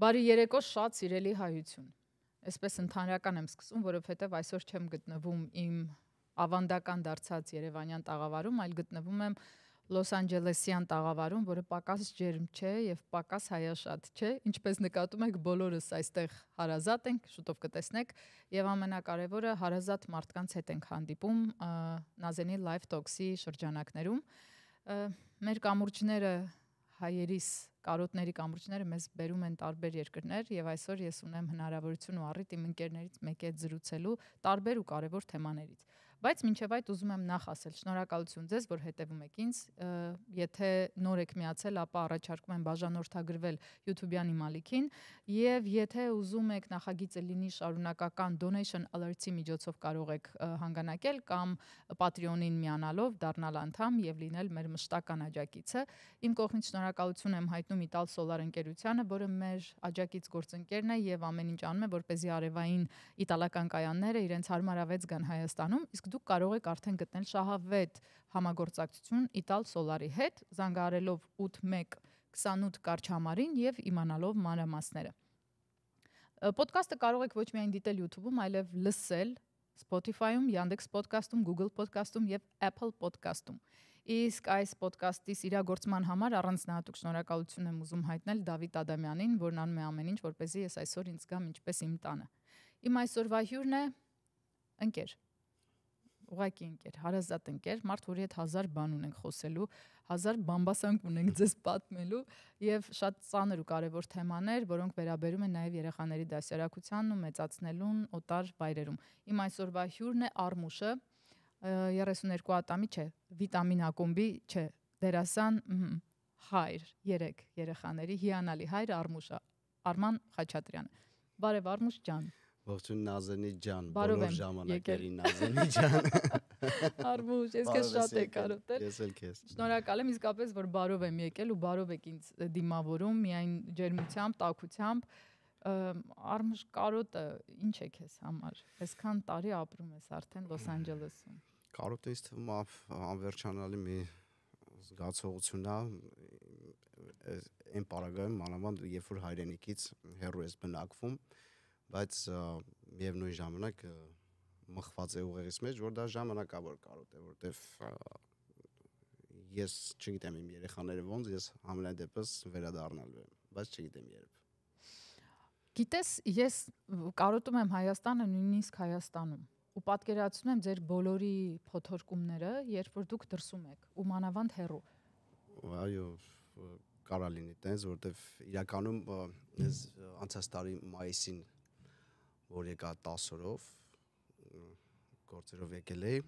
Բարի երեկո, շատ սիրելի հայություն։ Այսպես ընդհանրական եմ սկսում, որովհետև այսօր չեմ գտնվում իմ ավանդական դարձած Երևանյան տաղավարում, այլ գտնվում եմ Լոս Անջելեսյան տաղավարում, որը պակաս ջերմ չէ եւ պակաս հայաշատ չէ, ինչպես նկատում եք, բոլորս այստեղ հարազատ ենք, շուտով կտեսնեք, եւ ամենակարևորը հարազատ մարդկանց հետ ենք հանդիպում Նազենի Live Talks-ի շրջանակներում։ Մեր կամուրջները հայերիս կարոտների կամուրջները մեզ բերում են տարբեր երկրներ եւ այսօր ես ունեմ հնարավորություն ու առիթ իմ ընկերներից մեկի հետ զրուցելու տարբեր ու կարևոր թեմաներից։ Բայց մինչև այդ ուզում եմ նախ ասել շնորհակալություն ձեզ, որ հետևում եք ինձ։ Եթե նոր եք միացել, ապա առաջարկում եմ բաժանորդագրվել YouTube-յան իմ ալիքին, եւ եթե ուզում եք նախագիծը լինի շարունակական donation alert-ի միջոցով կարող եք հանգանակել կամ Patreon-ին միանալով դառնալ անդամ եւ լինել մեր մշտական աջակիցը։ Իմ կողմից շնորհակալություն եմ հայտնում Ital Solar ընկերությանը, որը մեր աջակից գործընկերն է եւ ամեն ինչ անում է, որ เป զի արևային իտալական կայանները իրենց հարմարավետ զգան Հայաստանում, իսկ դուք կարող եք արդեն գտնել շահավետ համագործակցություն Իտալ Solar-ի հետ, զանգարելով 8128 կարճ համարին եւ իմանալով մանրամասները։ Պոդքասթը կարող եք ոչ միայն դիտել YouTube-ում, այլև լսել Spotify-ում, Yandex Podcast-ում, Google Podcast-ում եւ Apple Podcast-ում։ Իսկ այս ոդկասթի իրագործման համար առանձնահատուկ շնորհակալություն եմ ուզում հայտնել Դավիթ Ադամյանին, որն անում է ամեն ինչ, որպեսզի ես այսօր ինձ գամ ինչպես իմ տանը։ Իմ այսօրվա հյուրն է ընկեր ուղակի ընկեր, հարազատ ընկեր, մարդ, որի հետ հազար բան ունենք խոսելու, հազար բամբասանք ունենք ձեզ պատմելու եւ շատ ծանր ու կարեւոր թեմաներ, որոնք վերաբերում են նաեւ երեխաների դասյարակությանն ու մեծացնելուն օտար վայրերում։ Իմ այսօրվա հյուրն է Արմուշը 32 ատամի չէ, վիտամին ակումբի չէ, դերասան հայր, երեք երեխաների հիանալի հայր Արմուշը, Արման Խաչատրյանը։ Բարև Արմուշ ջան։ Ողջույն Նազենի ջան, բոլոր ժամանակներին Նազենի ջան։ Արմուշ, ես քեզ շատ եք արոտել։ Ես էլ քեզ։ Շնորհակալ եմ իսկապես, որ բարով եմ եկել ու բարով եք ինձ դիմավորում միայն ջերմությամբ, տակությամբ։ Արմուշ կարոտը ինչ է քեզ համար։ Այսքան տարի ապրում ես արդեն Լոս Անջելեսում։ Կարոտը ինձ թվում է անվերջանալի մի զգացողություն է այն պարագայում մանավանդ երբ որ հայրենիքից հեռու ես բնակվում բայց եւ նույն ժամանակ մխված է ուղերից մեջ, որ դա ժամանակավոր կարոտ է, որտեվ ես չգիտեմ իմ երեխաները ոնց ես համենայնդեպս վերադառնալու եմ, բայց չգիտեմ երբ։ Գիտես, ես կարոտում եմ Հայաստանը նույնիսկ Հայաստանում ու պատկերացնում եմ ձեր բոլորի փոթորկումները, երբ որ դուք դրսում եք ու մանավանդ հերո։ Այո, կարա լինի տենց, որտեվ իրականում ես անցած տարի մայիսին որ եկա 10 օրով գործերով եկել էի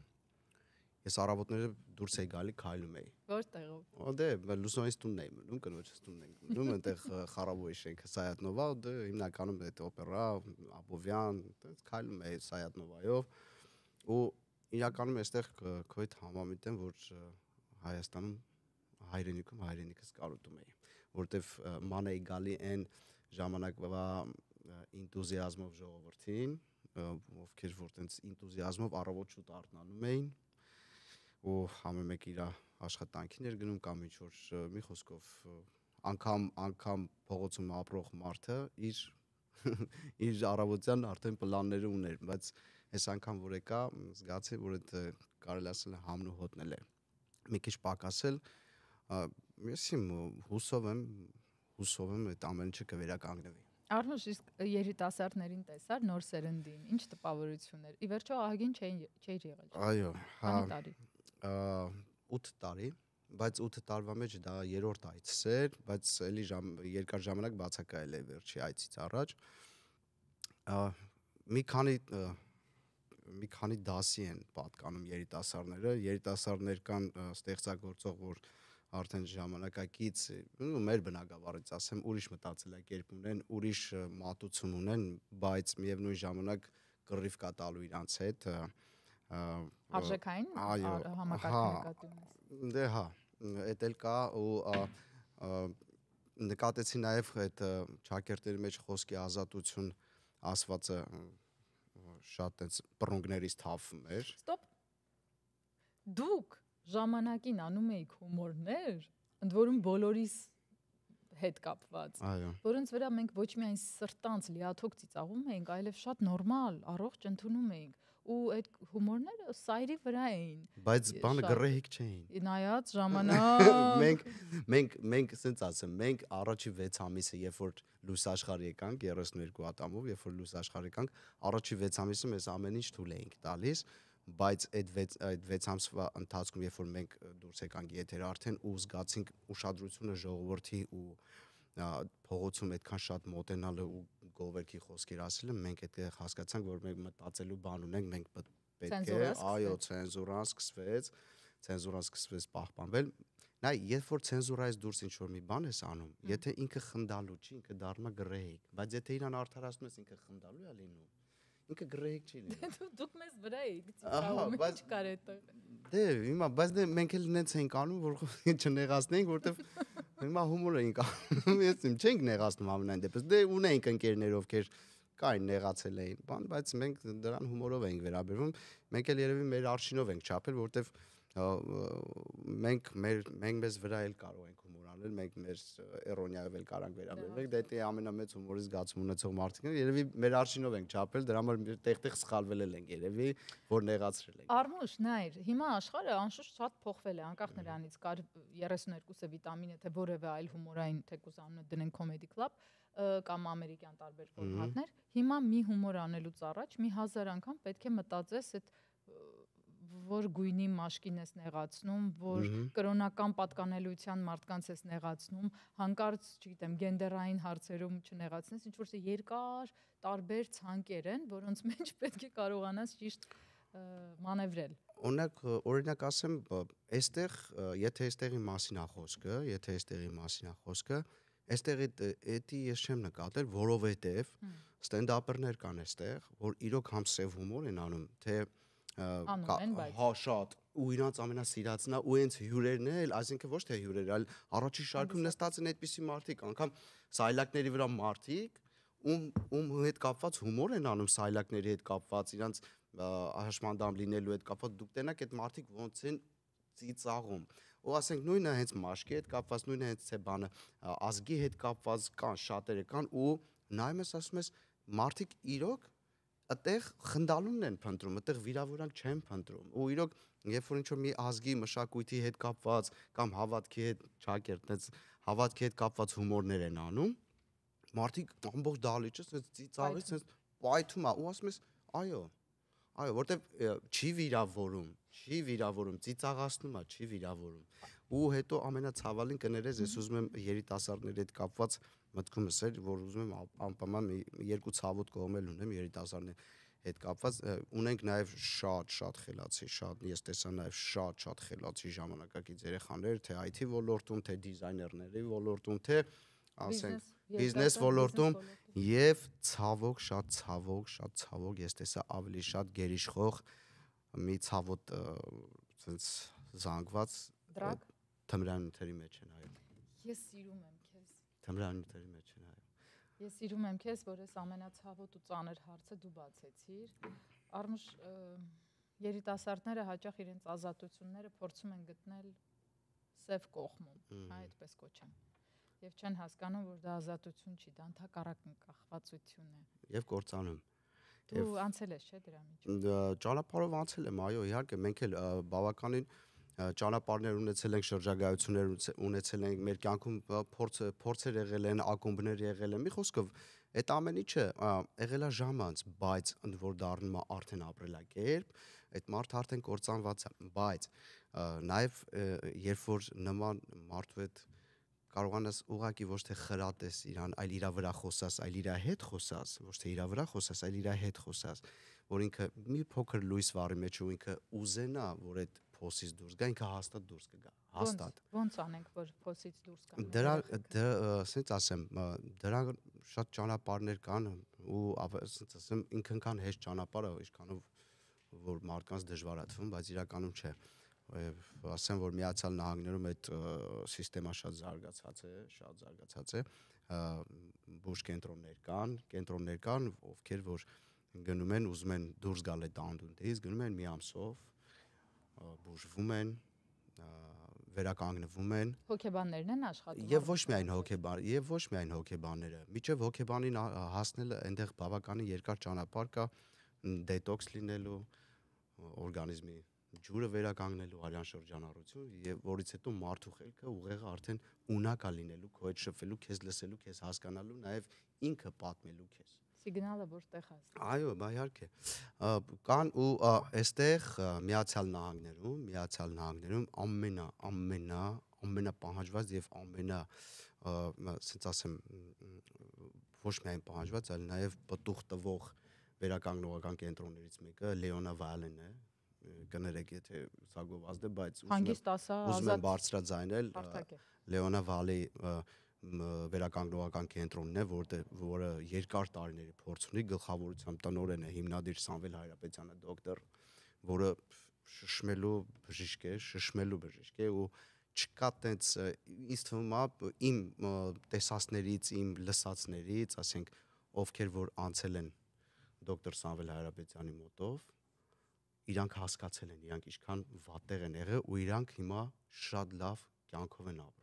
ես առավոտները դուրս էի գալի քայլում էի որտեղով օ դե լուսնոյից տունն էի մնում կնոջս տունն էի մնում այնտեղ խարաբոյի շենքը սայատնովա դե հիմնականում այդ օպերա աբովյան այնտեղ քայլում էի սայատնովայով ու իրականում այստեղ քոյթ համամիտեմ որ Հայաստանում հայրենիքում հայրենիքս կարոտում էի որտեվ մանեի գալի այն ժամանակ ինտուզիազմով ժողովրդին, ովքեր որ տենց ինտուզիազմով առավոտ շուտ արթնանում էին ու համը մեկ իր աշխատանքին էր գնում կամ ինչ որ մի խոսքով անգամ անգամ փողոցում ապրող մարդը իր իր առավոտյան արդեն պլանները ուներ, բայց այս անգամ որ եկա, զգացի, որ այդ կարելի ասել համն ու հոտնել է։ Մի քիչ պակասել, ես իմ հուսով եմ, հուսով եմ այդ ամենը չկվերականգնվի։ Արհուշ իսկ երիտասարդներին տեսար նոր սերնդին, ինչ տպավորություններ։ Ի վերջո ահագին չէին չէր եղել։ Այո, հա։ Տարի։ 8 տարի, բայց 8 տարվա մեջ դա երրորդ այցս էր, բայց էլի ժամ երկար ժամանակ բացակայել է վերջի այցից առաջ։ Մի քանի մի քանի դասի են պատկանում երիտասարդները, երիտասարդներ կան ստեղծագործող, որ արդեն ժամանակակից մեր բնակավարից ասեմ ուրիշ մտածելակերպ ունեն, ուրիշ մատուցում ունեն, բայց միևնույն ժամանակ կռիվ կատարելու իրանց հետ արժեքային համակարգի հա, նկատմամբ։ Դե հա, դա էլ կա ու նկատեցի նաև այդ ճակերտերի մեջ խոսքի ազատություն ասվածը շատ այնց բռունգներից թափվում էր։ Ստոպ։ Դուք ժամանակին անում էիք հումորներ, ընդ որում բոլորիս հետ կապված, որոնց վրա մենք ոչ միայն սրտանց լիաթոք ծիծաղում էինք, այլև շատ նորմալ, առողջ ընդունում էինք ու այդ հումորները սայրի վրա էին։ Բայց բանը գրեհիկ չէին։ Նայած ժամանակ։ Մենք մենք մենք ասենց ասեմ, մենք առաջի 6 ամիսը, երբ որ լույս աշխարհ եկանք 32 ատամով, երբ որ լույս աշխարհ եկանք, առաջի 6 ամիսը մեզ ամեն ինչ թույլ էինք տալիս, բայց այդ 6 այդ 6 ամսվա ընթացքում երբ որ մենք դուրս եկանք եթեր արդեն ու զգացինք ուշադրությունը ժողովրդի ու փողոցում այդքան շատ մոտենալը ու գովերքի խոսքեր ասելը մենք այդ հասկացանք որ մենք մտածելու բան ունենք մենք պետք է այո ցենզուրան սկսվեց ցենզուրան սկսվեց պահպանվել նայ երբ որ ցենզուրայից դուրս ինչ որ մի բան ես անում եթե ինքը խնդալու չի ինքը դառնա գրեհիկ բայց եթե իրան արդարացնում ես ինքը խնդալու է լինում ինքը գրեհիկ չի լինում։ Դուք մեզ վրա եք ծիծաղում, ինչ կար այդտեղ։ Դե հիմա, բայց դե մենք էլ նենց ենք անում, որ չնեղացնենք, որովհետև հիմա հումոր ենք անում, ես իմ չենք նեղացնում ամենայն դեպս։ Դե ունենք ընկերներ, ովքեր կային նեղացել էին, բան, բայց մենք դրան հումորով ենք վերաբերվում։ Մենք էլ երևի մեր արշինով ենք չափել, որովհետև մենք մեր մենք մեզ վրա էլ կարող ենք հումոր անել, մենք մեր էրոնիայով էլ կարող ենք վերաբերվել։ Դա դա դե ամենամեծ հումորի զգացում ունեցող մարդիկն են, երևի մեր արշինով ենք չափել, դրա համար տեղտեղ սխալվել ենք երևի, որ նեղացրել ենք։ Արմուշ, նայր, հիմա աշխարհը անշուշտ շատ փոխվել է, անկախ նրանից կար 32-ը վիտամինը, թե որևէ այլ հումորային, թե կուզանունը դնեն comedy club, կամ ամերիկյան տարբեր ֆորմատներ, հիմա մի հումոր անելուց առաջ մի հազար անգամ պետք է մտածես այդ որ գույնի մաշկին ես նեղացնում, որ կրոնական պատկանելության մարդկանց ես նեղացնում, հանկարծ, չգիտեմ, գենդերային հարցերում չնեղացնես, ինչ որ երկար տարբեր ցանկեր են, որոնց մեջ պետք է կարողանաս ճիշտ մանևրել։ Օրինակ, օրինակ ասեմ, այստեղ, եթե այստեղի մասին է խոսքը, եթե այստեղի մասին է խոսքը, այստեղ էդի ես չեմ նկատել, որովհետև ստենդափերներ կան այստեղ, որ իրոք համ սև հումոր են անում, թե անունեն բայց հա շատ ու իրանց ամենասիրածնա ու հենց հյուրերն էլ այսինքն ոչ թե հյուրեր այլ առաջի շարքում նստած են այդպիսի մարդիկ անգամ սայլակների վրա մարդիկ ում ում հետ կապված հումոր են անում սայլակների հետ կապված իրանց հաշմանդամ լինելու հետ կապված դուք տենակ այդ մարդիկ ոնց են ծիծաղում ու ասենք նույնը հենց մաշկի հետ կապված նույնը հենց ցե բանը ազգի հետ կապված կան շատերը կան ու նայում ես ասում ես մարդիկ իրոք այդտեղ խնդալումն են փնտրում, այդտեղ վիրավորանք չեն փնտրում։ Ու իրոք, երբ որ ինչ-որ մի ազգի մշակույթի հետ կապված կամ հավատքի հետ, ճակերտեց հավատքի հետ կապված հումորներ են անում, մարդիկ ամբողջ դահլիճը sense ծիծաղից sense պայթում է ու ասում ես, այո, այո, որտեվ չի վիրավորում, չի վիրավորում, ծիծաղացնում է, չի վիրավորում ու հետո ամենացավալին կներես, ես ուզում եմ երիտասարդների հետ կապված մտքումս էր, որ ուզում եմ անպայման երկու ցավոտ կողմել ունեմ երիտասարդների հետ կապված ունենք նաև շատ շատ խելացի, շատ ես տեսա նաև շատ շատ խելացի ժամանակակից երեխաներ, թե IT ոլորտում, թե դիզայներների ոլորտում, թե ասենք բիզնես ոլորտում եւ ցավոք, շատ ցավոք, շատ ցավոք ես տեսա ավելի շատ գերիշխող մի ցավոտ ցենց զանգված դրակ թմրանյութերի մեջ են այո։ Ես սիրում եմ քեզ։ Թմրանյութերի մեջ են այո։ Ես սիրում եմ քեզ, որ ես ամենացավոտ ու ծանր հարցը դու բացեցիր։ Արմուշ երիտասարդները հաճախ իրենց ազատությունները փորձում են գտնել սև կողմում, հա, այդպես կոչեմ։ Եվ չեն հասկանում, որ դա ազատություն չի, դա ընդհակառակ կախվածություն է։ Եվ կործանում։ Դու անցել ես, չէ՞ դրա միջով։ Ճանապարհով անցել եմ, այո, իհարկե, մենք էլ բավականին ճանապարհներ ունեցել ենք, շրջագայություններ ունեցել ենք, մեր կյանքում փորձ փորձեր եղել են, ակումբներ եղել են։ Մի խոսքով, այդ ամեն ինչը եղել է ժամ անց, բայց ընդ որ դառնում է արդեն ապրելակերպ, այդ մարդը արդեն կործանված է, բայց նաև երբ որ նման մարդու հետ կարողանաս ուղակի ոչ թե խրատես իրան, այլ իրա վրա խոսաս, այլ իրա հետ խոսաս, ոչ թե իրա վրա խոսաս, այլ իրա հետ խոսաս, որ ինքը մի փոքր լույս վառի մեջ ու ինքը ուզենա, որ այդ փոսից դուրս գա, ինքը հաստատ դուրս կգա, հաստատ։ Ոնց անենք, որ փոսից դուրս գա։ Դրա ասենց ասեմ, դրա շատ ճանապարհներ կան ու ասենց ասեմ, ինքնքան հեշտ ճանապարհը, ինչքանով որ մարդկանց դժվար է թվում, բայց իրականում չէ ասեմ որ միացյալ նահանգներում այդ համակարգը շատ զարգացած է, շատ զարգացած է։ Բուժ կենտրոններ կան, կենտրոններ կան, ովքեր որ գնում են, ուզում են դուրս գալ այդ անդունդից, գնում են մի ամսով, բուժվում են, վերականգնվում են։ Հոկեբաններն են աշխատում։ Եվ ոչ միայն հոկեբան, եւ ոչ միայն հոկեբանները։ Միջև հոկեբանին հասնելը այնտեղ բավականին երկար ճանապարհ կա դետոքս լինելու, օրգանիզմի ջուրը վերականգնելու արյան շրջանառություն եւ որից հետո մարդու խելքը ուղեղը արդեն ունակա լինելու, քո հետ շփվելու, քեզ լսելու, քեզ հասկանալու, նաեւ ինքը պատմելու քեզ։ Սիգնալը որտեղ հասնում։ Այո, բա իհարկե։ Կան ու այստեղ Միացյալ Նահանգներում, Միացյալ Նահանգներում ամենա ամենա ամենապահանջված եւ ամենա ասենց ասեմ ոչ միայն պահանջված, այլ նաեւ պտուղ տվող վերականգնողական կենտրոններից մեկը Լեոնա Վալենն է կներեք եթե սագով ազդե, բայց ուզում եմ բարձրաձայնել Լեոնա Վալեի վերականգնողական կենտրոնն է, որը որը երկար տարիների փորձ ունի, գլխավորությամբ տնորեն է հիմնադիր Սամվել Հայրապետյանը դոկտոր, որը շշմելու բժիշկ է, շշմելու բժիշկ է ու չկա տենց ինձ թվում է իմ տեսածներից, իմ լսածներից, ասենք ովքեր որ անցել են դոկտոր Սամվել Հայրապետյանի մոտով, իրանք հասկացել են, իրանք ինչքան վատեղ են եղել ու իրանք հիմա շատ լավ կյանքով են ապրում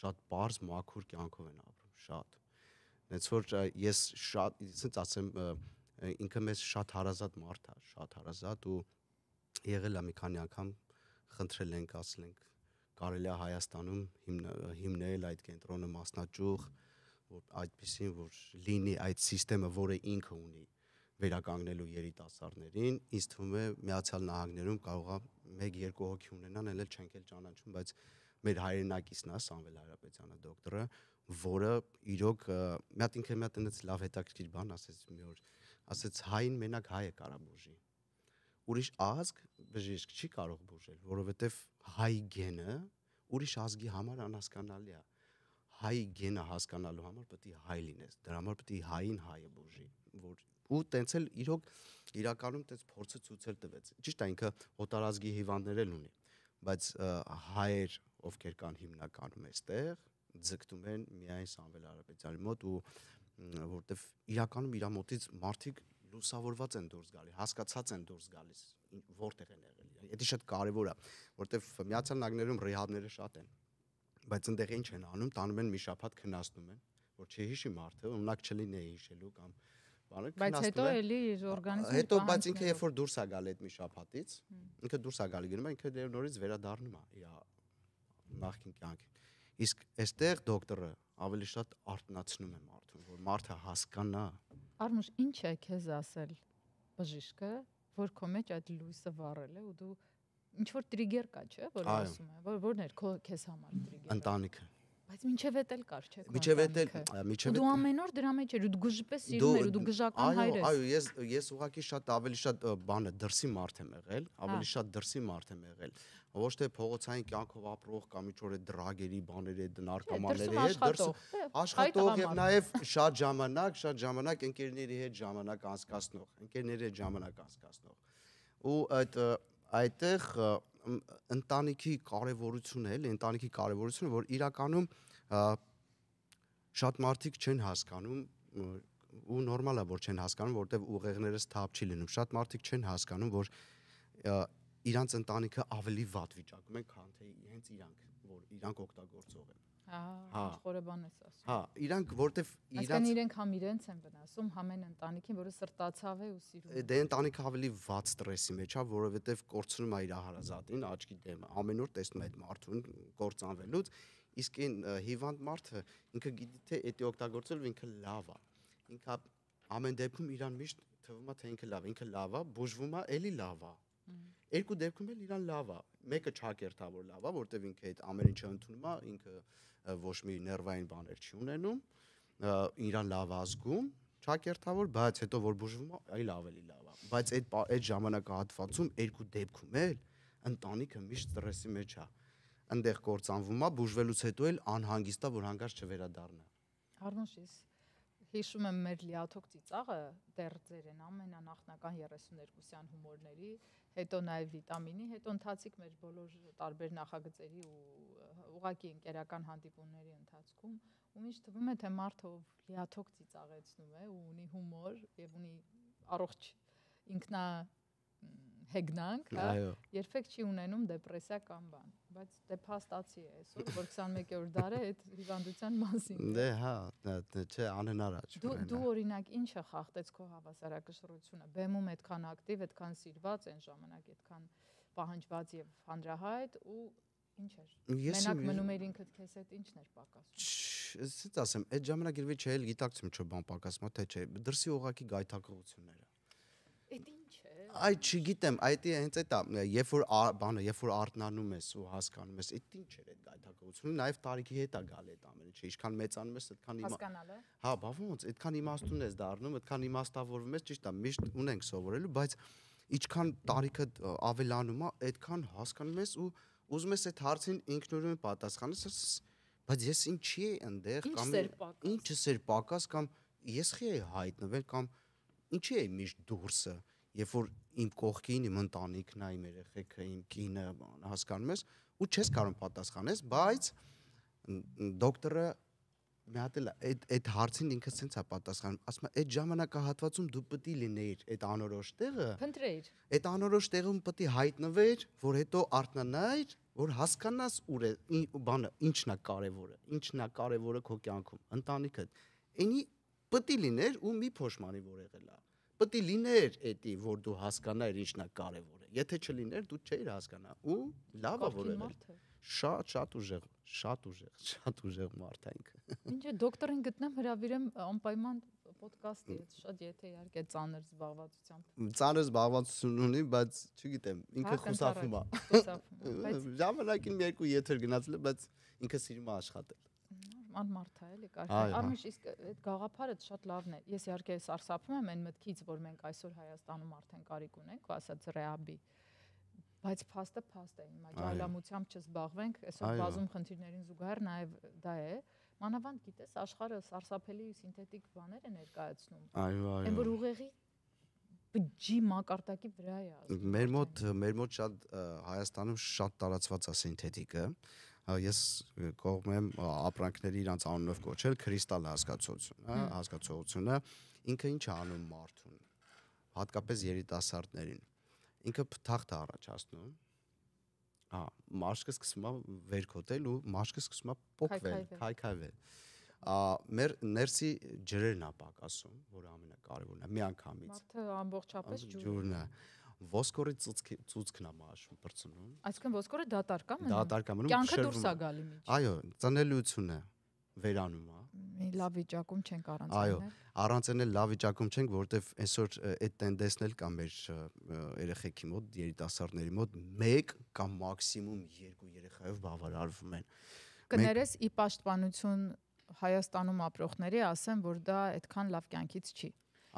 շատ པարզ մաքուր կյանքով են ապրում, շատ։ Հենց որ ես շատ, ցած ասեմ, ինքը մեզ շատ հարազատ մարդ է, շատ հարազատ ու եղել է մի քանի անգամ խնդրել ենք, ասել ենք, կարելի է Հայաստանում հիմնել այդ կենտրոնը մասնաճյուղ, որ այդպեսին որ լինի այդ համակարգը, որը ինքը ունի վերականգնելու երիտասարդներին, ինձ թվում է Միացյալ Նահանգներում կարող է 1-2 հոգի ունենան, ելել չենք էլ ճանաչում, բայց մեր հայրենակիցն է Սամվել Հարապետյանը դոկտորը, որը իրոք մի հատ ինքը մի հատ այնպես լավ հետաքրքիր բան ասեց մի օր, ասեց հայն մենակ հայը կարա բուժի։ Ուրիշ ազգ բժիշկ չի կարող բուժել, որովհետև հայ գենը ուրիշ ազգի համար անհասկանալի է։ Հայ գենը հասկանալու համար պետք է հայ լինես, դրա համար պետք է հային հայը բուժի, որ ու տենց էլ իրոք իրականում տենց փորձը ցույցել տվեց։ Ճիշտ է, ինքը օտարազգի հիվանդներ էլ ունի, բայց հայեր ովքեր կան հիմնականում այստեղ, ձգտում են միայն Սամվել Արապետյանի մոտ ու որտեվ իրականում իր մոտից մարդիկ լուսավորված են դուրս գալի, հասկացած են դուրս գալիս, որտեղ են եղել։ Դա շատ կարևոր է, որտեվ Միացյալ Նահանգներում ռեհաբները շատ են։ Բայց այնտեղ ինչ են անում, տանում են մի շաբաթ քննարկում են, որ չհիշի մարդը, օրինակ չլինի հիշելու կամ բանը քննարկում են։ Բայց հետո էլի իր օրգանիզմը Հետո բայց ինքը երբ որ դուրս է գալի այդ մի շաբաթից, ինքը դուրս է գալի գնում, ինքը նորից վերադառնում է իր նախքին կյանքին։ Իսկ այստեղ դոկտորը ավելի շատ արտնացնում է մարդուն, որ մարդը հասկանա։ Արմուշ, ի՞նչ է քեզ ասել բժիշկը, որ քո մեջ այդ լույսը վառել է ու դու ինչ որ տրիգեր կա, չէ՞, որ ասում է, որ որն է քո քեզ համար տրիգերը։ Ընտանիքը Բայց մինչև էդ էլ կար, չէ՞։ Մինչև էդ էլ, մինչև դու ամեն օր դրա մեջ էր ու դու գժպես սիրում էր ու դու գժական հայր ես։ Այո, այո, ես ես ուղղակի շատ ավելի շատ բանը դրսի մարդ եմ եղել, հա։ ավելի շատ դրսի մարդ եմ եղել։ Ոչ թե փողոցային կյանքով ապրող կամ ինչ-որ է դրագերի բաների հետ, նարկոմանների հետ, դրս աշխատող եւ նաեւ շատ ժամանակ, շատ ժամանակ ընկերների հետ ժամանակ անցկացնող, ընկերների հետ ժամանակ անցկացնող։ Ու այդ այդտեղ ընտանիքի կարևորությունն էլ, ընտանիքի կարևորությունը, որ իրականում շատ մարդիկ չեն հասկանում ու նորմալ է որ չեն հասկանում, որտեվ ուղեղներս թափ չի լինում։ Շատ մարդիկ չեն հասկանում, որ իրանց ընտանիքը ավելի վատ վիճակում են, քան թե հենց իրանք, որ իրանք օգտագործող են։ Հա, խորը բան ես ասում։ Հա, իրանք որտեվ իրանք Այսինքն իրենք համ իրենց են վնասում, համ այն ընտանիքին, որը սրտացավ է ու սիրում։ Դե, դե ընտանիքը ավելի վատ ստրեսի մեջ է, որովհետև կորցնում է իր հարազատին, աչքի դեմ։ Ամեն օր տեսնում է այդ մարդուն կործանվելուց, իսկ այն հիվանդ մարդը ինքը գիտի թե դա օգտագործել ինքը լավ է։ Ինքը ամեն դեպքում իրան միշտ թվում է թե ինքը լավ, ինքը լավ է, բուժվում է, էլի լավ է։ Երկու դեպքում էլ իրան լավ է։ Մեկը ճակերտավոր լավ է, որտեվ ինքը այդ ամեն ինչը ընդունում է, ինքը ոչ մի նervային բաներ չի ունենում, իրան լավ ազգում, ճակերտավոր, բայց հետո որ բուժվում է, այլ ավելի լավ է։ Բայց այդ այդ ժամանակահատվածում երկու դեպքում էլ ընտանիքը միշտ ստրեսի մեջ է։ Այնտեղ կործանվում է, բուժվելուց հետո էլ անհանգիստ է, որ հանգած չվերադառնա։ Արնուշիս հիշում եմ մեր լիաթոք ծիծաղը դեռ ձեր են ամենանախնական 32-յան հումորների, հետո նաև վիտամինի, հետո ընթացիկ մեր բոլոր տարբեր նախագծերի ու ուղակի ընկերական հանդիպումների ընթացքում, ու ինձ թվում է, թե մարդը ով լիաթոք ծիծաղեցնում է ու ունի հումոր եւ ունի առողջ ինքնա հեգնանք, հա, երբեք չի ունենում դեպրեսիա կամ բան, բայց դե փաստացի է այսօր, որ 21-րդ դարը այդ հիվանդության մասին։ Դե հա, չէ, անհնար է չունենալ։ Դու դու օրինակ ինչը խախտեց քո հավասարակշռությունը, բեմում այդքան ակտիվ, այդքան սիրված այն ժամանակ, այդքան պահանջված եւ հանրահայտ ու Ինչ էր։ Մենակ մնում էր ինքդ քեզ հետ ի՞նչն էր պակասում։ Էսից ասեմ, այդ ժամանակերվի չէ, էլ գիտակցում չէ բան պակասումա, թե չէ։ Դրսի օղակի գայթակղությունները։ Այդ ի՞նչ է։ Այ չգիտեմ, այդ հենց այդ է, երբ որ բանը, երբ որ արտնանում ես ու հասկանում ես, այդ ի՞նչ էր այդ գայթակղությունը, նաև տարիքի հետ է գալի այդ ամենը, չէ, ինչքան մեծանում ես, այդքան իմա։ Հասկանալը։ Հա, բա ոնց, այդքան իմաստուն ես դառնում, այդքան իմաստավորվում ես, ճիշտ է, միշտ ունենք սովորելու, բայց ինչքան տարիքը ավելանում է, այդքան հասկանում ես ու ուզում ես այդ հարցին ինքնուրույն պատասխանես, բայց ես ինչի՞ է այնտեղ կամ ինչս էր պակաս կամ ես խի է հայտնվել կամ ինչի է միշտ դուրսը, երբ որ իմ կողքին իմ ընտանիքն է, իմ երեխեքը, իմ կինը, հասկանում ես, ու չես կարող պատասխանես, բայց դոկտորը մի հատ էլ այդ այդ հարցին ինքը ցենց է պատասխանում ասում է այդ ժամանակահատվածում դու պետք է լինեիր այդ անորոշ տեղը փնտրեիր այդ անորոշ տեղում պետք է հայտնվեր որ հետո արտնանայր որ հասկանաս ուր է բանը ինչն է կարևորը ինչն է կարևորը քո կյանքում ընտանիքդ այնի պետք է լիներ ու մի փոշմանի որ եղել է պետք է լիներ էդի որ դու հասկանայր ինչն է կարևորը եթե չլիներ դու չէիր հասկանա ու լավա որ եղել շատ շատ ուժեղ, շատ ուժեղ, շատ ուժեղ մարդ է ինքը։ Ինչը դոկտորին գտնեմ հրավիրեմ անպայման ոդկասթի հետ, շատ եթե իհարկե ծանր զբաղվածությամբ։ Ծանր զբաղվածություն ունի, բայց չգիտեմ, ինքը խուսափում է։ Խուսափում է։ Ժամանակին մի երկու եթեր գնացել է, բայց ինքը սիրում է աշխատել անմարթ է էլի կարծես ամիշ իսկ այդ գաղափարը շատ լավն է ես իհարկե սարսափում եմ այն մտքից որ մենք այսօր Հայաստանում արդեն կարիք ունենք ասած ռեաբի բայց փաստը փաստ է հիմա ջալամությամբ չզբաղվենք այսօր բազում խնդիրներին զուգահեռ նաև դա է մանավանդ գիտես աշխարհը սարսափելի սինթետիկ բաներ է ներկայացնում այո այո այն որ ուղեղի բջի մակարդակի վրա է ազդում մեր մոտ մեր մոտ շատ հայաստանում շատ տարածված է սինթետիկը ես կողմեմ ապրանքների իրանց անունով կոչել կրիստալ հասկացությունը հասկացողությունը ինքը ինչ անում մարդուն հատկապես երիտասարդներին ինքը թախտ է առաջացնում հա մաշկը սկսում է վերքոտել ու մաշկը սկսում է փոփվել քայքայվել ա մեր ներսի ջրերն է պակասում, որը ամենակարևորն է միանգամից։ Մարդը ամբողջապես ջուրն է ոսկորի ծուցքի ծուցքն է մաշում բրցնում։ Այսինքն ոսկորը դատարկ է մնում։ Դատարկ է մնում։ Կյանքը դուրս է գալի միջի։ Այո, ծնելիությունը վերանում է, մի լավ վիճակում չենք առանց Այո, հա՞։ առանց այն լավ վիճակում չենք, որովհետև այսօր այդ տենդենսն էլ կա մեր երեխեքի մոտ, երիտասարդների մոտ 1 կամ մաքսիմում 2 երեխայով բավարարվում են։ Կներես ի պաշտպանություն Հայաստանում ապրողների ասեմ, որ դա այդքան լավ կյանքից չի։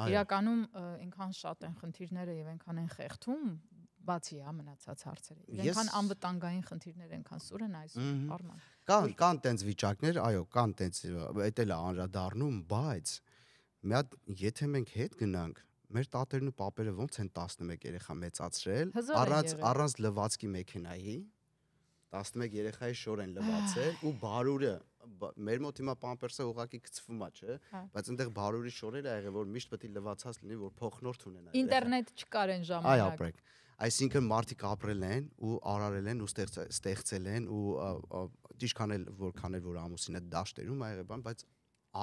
Իրականում այնքան շատ են խնդիրները եւ այնքան են խեղդում, բացի հա մնացած հարցերը։ Այնքան անվտանգային խնդիրներ, այնքան սուր են այս առման։ Կան կան տենց վիճակներ, այո, կան տենց էդ էլ է անրադառնում, բայց մի հատ եթե մենք հետ գնանք մեր տատերն ու պապերը ոնց են 11 երեխա մեծացրել առանց առանց լվացքի մեքենայի 11 երեխայի շոր են լվացել ու բարուրը մեր մոտ հիմա պամպերսը ուղակի գծվում է, չէ՞, հա։ բայց այնտեղ բարուրի շորերը ա եղել, որ միշտ պետք է լվացած լինի, որ փոխնորդ ունենա։ Ինտերնետ չկար այն ժամանակ։ Այո, ապրեք։ Այսինքն մարդիկ ապրել են ու արարել են ու ստեղծել են ու ինչքան էլ որքան էլ որ ամուսինը դաշտերում ա եղել, բայց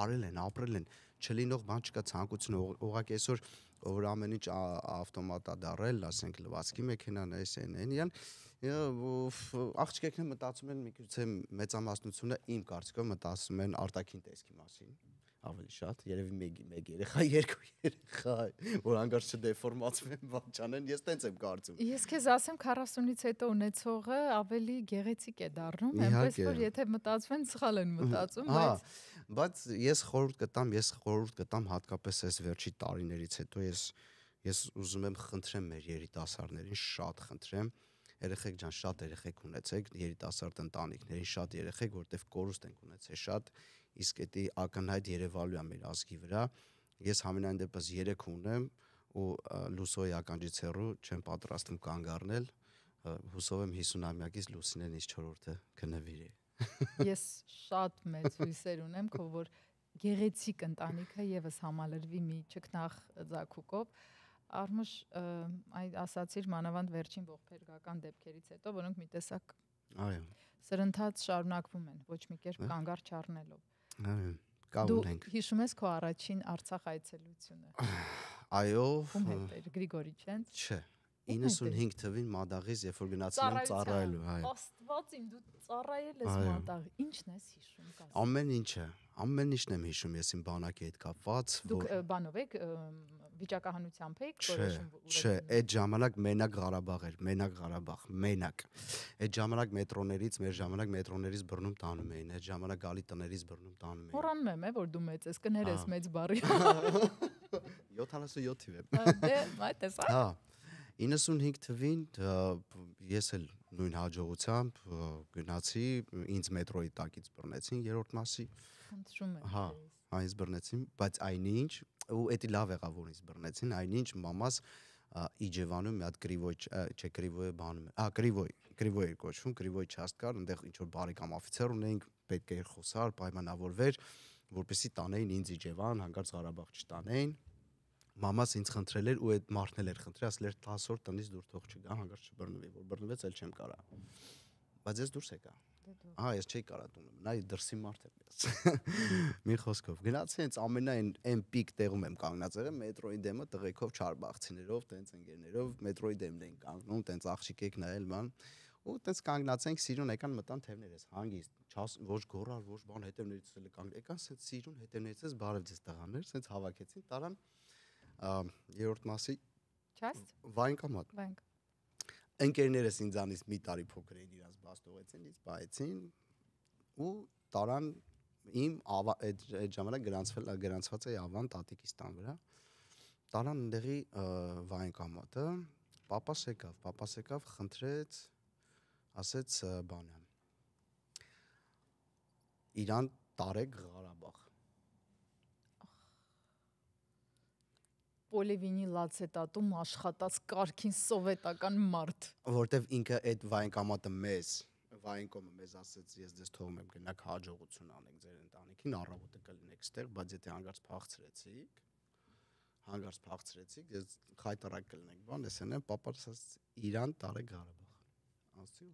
արել են, ապրել են, չլինող բան չկա ցանկությունը, ուղղակի այսօր որ ամեն ինչ ավտոմատա դարել, ասենք լվացքի մեքենան էս են, այնյան աղջիկներն մտածում են մի քիչ մեծամասնությունը իմ կարծիքով մտածում են արտաքին տեսքի մասին ավելի շատ, երևի մեկ մեկ երեխա, երկու երեխա, որ հանգարց չդեֆորմացվեն, բանջանեն, ես տենց եմ կարծում։ Ես քեզ ասեմ 40-ից հետո ունեցողը ավելի գեղեցիկ է դառնում, այնպես որ եթե մտածվեն, սխալ են մտածում, բայց բայց ես խորհուրդ կտամ, ես խորհուրդ կտամ հատկապես այս վերջի տարիներից հետո ես ես ուզում եմ խնդրեմ մեր երիտասարդներին շատ խնդրեմ երեխեք ջան շատ երեխեք ունեցեք երիտասարդ ընտանիքներին շատ երեխեք որտեվ կորուստ ենք ունեցել շատ երեխեք, իսկ դա ակնհայտ Երևալու է մեր ազգի վրա։ Ես համենայն դեպս 3 ունեմ ու լուսոյի ականջից հեռու չեմ պատրաստվում կանգ առնել։ Հուսով եմ 50-ամյակից լուսինեն իսկ 4-րդը կնվիրի։ Ես շատ մեծ հույսեր ունեմ, քո որ գեղեցիկ ընտանիքը եւս համալրվի մի ճկնախ ձակուկով։ Արմուշ այդ ասացիր մանավանդ վերջին ողբերգական դեպքերից հետո, որոնք մի տեսակ Այո։ Սրընթաց շարունակվում են, ոչ մի կերպ կանգար չառնելով Այո, կա ունենք։ Դու հիշում ես քո առաջին Արցախ այցելությունը։ Այո։ Ում հետ էր Գրիգորի Չենց։ Չէ, 95 թվին մադաղից երբ որ գնացին ծառայելու, հայ։ Աստված իմ դու ծառայել ես մադաղ։ Ինչն ես հիշում կաս։ Ամեն ինչը, ամեն ինչն եմ հիշում ես իմ բանակի հետ կապված։ Դուք բանով եք վիճակահանությամբ եք որոշում։ Չէ, այդ ժամանակ մենակ Ղարաբաղ էր, մենակ Ղարաբաղ, մենակ։ Այդ ժամանակ մետրոներից, մեր ժամանակ մետրոներից բռնում տանում էին, այդ ժամանակ գալի տներից բռնում տանում էին։ Հորանում եմ, է որ դու մեծ ես, կներես մեծ բառի։ 77-ի վեմ։ Դե, այդպես է։ Հա։ 95 թվին ես էլ նույն հաջողությամբ գնացի ինձ մետրոյի տակից բռնեցին երրորդ մասի։ Խնդրում եմ։ Հա, այնս հա, բռնեցին, բայց այնինչ ու էդի լավ եղավ որ ինձ բռնեցին, այնինչ մամաս Իջևանում մի հատ Կրիվոյ, չէ Կրիվոյը բանում է։ Ա Կրիվոյ, Կրիվոյ էր կոչվում, Կրիվոյ չաստկար, այնտեղ ինչ որ բարեկամ օֆիցեր ունենք, պետք էր խոսար, պայմանավորվեր, որպեսի տանեին ինձ Իջևան, հանկարծ Ղարաբաղ չտանեին, մամաս ինձ խնդրել էր ու այդ մարդն էլ էր խնդրել, ասել էր 10 օր տնից դուր թող չգա, հանգարց չբռնվի, որ բռնվեց էլ չեմ կարա։ Բայց ես դուրս եկա։ դե Ահա ես չէի կարա տունը մնալ, դրսի մարդ եմ ես։ Մի խոսքով գնացի հենց ամենայն այն պիկ տեղում եմ կանգնած եղել մետրոյի դեմը տղեկով չարբացիներով, տենց ընկերներով մետրոյի դեմն էին կանգնում, տենց աղջիկեք նայել ման ու տենց կանգնած ենք սիրուն եկան մտան թևներ ես հանգիստ ոչ գորար ոչ բան հետևներից էլ կանգ եկան սենց սիրուն հետևներից էս բարև ձեզ տղաներ սենց հավաքեցին տարան երրորդ մասի Just վայն կամ հատ։ Վայն։ Ընկերներս ինձանից մի տարի փոքր էին իրաց բաստողեցին, ինձ բայեցին ու տարան իմ այդ այդ ժամանակ գրանցվել գրանցված էի ավան տատիկիստան վրա։ Տարան ընդեղի վայն կամատը, papas եկավ, papas եկավ, խնդրեց, ասեց բանը։ Իրան տարեք Ղարաբաղ պոլիվինի լացետատում աշխատած կարքին սովետական մարդ։ Որտեվ ինքը այդ վայնկամատը մեզ վայնկոմը մեզ ասեց ես դες թողում եմ գնաք հաջողություն անեք ձեր ընտանիքին առավոտը կլինեք ստեղ բայց եթե հանգարց փախցրեցիք հանգարց փախցրեցիք ես խայտարակ կլինեք բան էսեն եմ papa ասաց իրան տարե Ղարաբաղ ասացի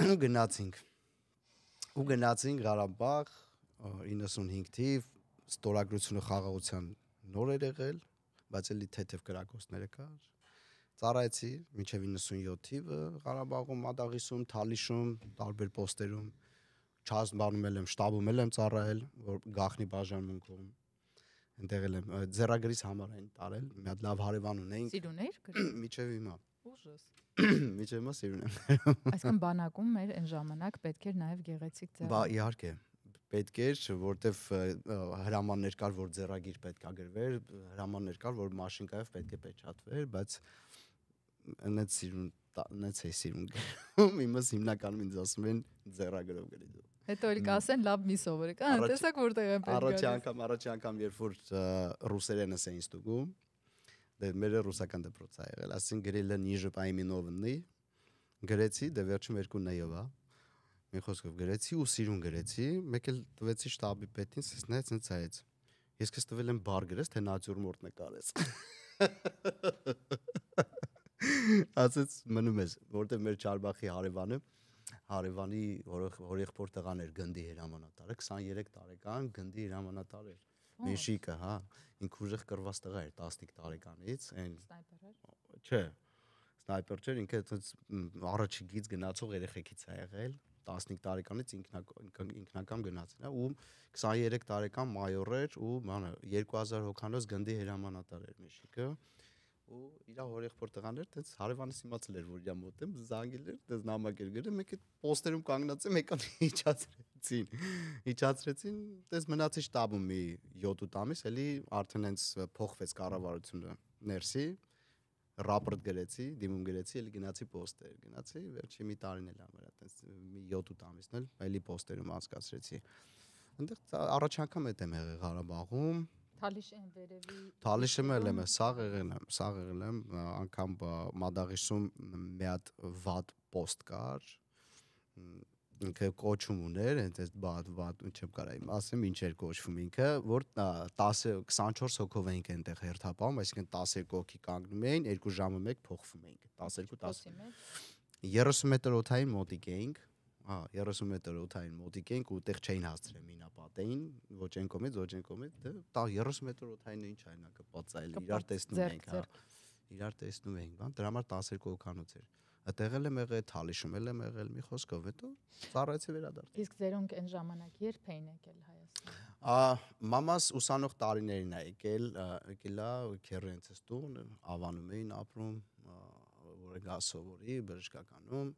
օքեյ գնացինք ու գնացինք Ղարաբաղ 95 թիվ ստորագրությունը խաղաղության նոր էր եղել, բայց էլի թեթև կրակոցները կար։ Ծառայեցի մինչև 97 թիվը Ղարաբաղում, Մադաղիսում, Թալիշում, տարբեր պոստերում չազբանում եմ, շտաբում եմ ծառայել, որ գախնի բաժանմունքում ընդեղ եմ ձեռագրից համարային տարել, մի հատ լավ հարևան ունեինք։ Սիրուն էր գրել։ Միջև հիմա։ Ուժս։ Միջև հիմա սիրուն եմ։ Այսինքն բանակում մեր այն ժամանակ պետք էր նաև գեղեցիկ ձեռք։ Բա իհարկե պետք էր, որտեվ հրամաններ կար, որ ձեռագիր պետք է գրվեր, հրամաններ կար, որ մաշինկայով պետք է պեչատվեր, բայց այնց սիրուն նենց էի սիրում գրում, իմս հիմնականում ինձ ասում են ձեռագրով գրի դու։ Հետո էլ կասեն լավ մի սովորեք, ա, տեսակ որտեղ են պետք։ Առաջի անգամ, առաջի անգամ երբ որ ռուսերեն ասեին ստուգում, դե մեր ռուսական դպրոց ա եղել, ասին գրել է նիժը պայմինովնի, գրեցի, դե վերջում երկու նայովա, մի խոսքով գրեցի ու սիրուն գրեցի, մեկ էլ տվեցի շտաբի պետին, ասես նայեց, ինձ այեց։ Ես քեզ տվել եմ բար գրես, թե նատյուրմորտ նկարես։ Ասեց մնում ես, որտեղ մեր Չարբախի հարևանը հարևանի հորեղբոր տղան էր գնդի հրամանատարը 23 տարեկան գնդի հրամանատար էր Մեշիկը, հա, ինքը ուժեղ կրված տղա էր 15 տարեկանից, այն Սնայպեր էր։ Չէ։ Սնայպեր չէր, ինքը այդպես առաջի գից գնացող երեխեքից է եղել, 15 տարեկանից ինքնակամ ինքնակամ գնաց նա ու 23 տարեկան մայոր էր ու մանը 2000 հոկանոց գնդի հրամանատար էր Մեքսիկա ու իր հորեղբոր տղաներ տենց հարևանս իմացել էր որ իրա մոտ եմ զանգել էր տենց նամակ էր գրել մեկը պոստերում կանգնած է մեկը իջացրեցին իջացրեցին տենց մնացի շտաբում մի 7-8 ամիս էլի արդեն հենց փոխվեց կառավարությունը ներսի ռապորտ գրեցի, դիմում գրեցի, էլի գնացի պոստեր, գնացի, վերջի մի տարին էլ ամերա, այտենց մի 7-8 ամիսն էլ էլի պոստերում անցկացրեցի։ Այնտեղ առաջ անգամ էտ եմ եղել Ղարաբաղում։ Թալիշը եմ վերևի։ Թալիշը մել եմ, սաղ եղել եմ, սաղ եղել եմ, անգամ Մադաղիսում մի հատ վատ պոստ կար ինքը կոչում ուներ, հենց այս բաթ բաթ չեմ կարա իմ ասեմ ինչ էր կոչվում ինքը, որ 10 24 հոգով էինք այնտեղ հերթապահում, այսինքն 12 հոգի կանգնում էին, 2 ժամը 1 փոխվում էինք, 12 10 30 մետր օթային մոտիկ էինք, հա 30 մետր օթային մոտիկ էինք ու այդտեղ չէին հասցրել մինապատեին ոչ այն կողմից ոչ այն կողմից դա դե, 30 մետր օթային ինչ այնա կպածայել իրար տեսնում ենք հա իրար տեսնում ենք բան դրա համար 12 հոկանոց էր ըտեղել եմ եղել, թալիշումել եմ եղել, մի խոսքով հետո ծառայեցի վերադարձ։ Իսկ ձերոնք այն ժամանակ երբ էին եկել Հայաստան։ Ա մամաս ուսանող տարիներին է եկել, եկելա քերենցս տուն, ավանում էին ապրում, որը գա սովորի բժշկականում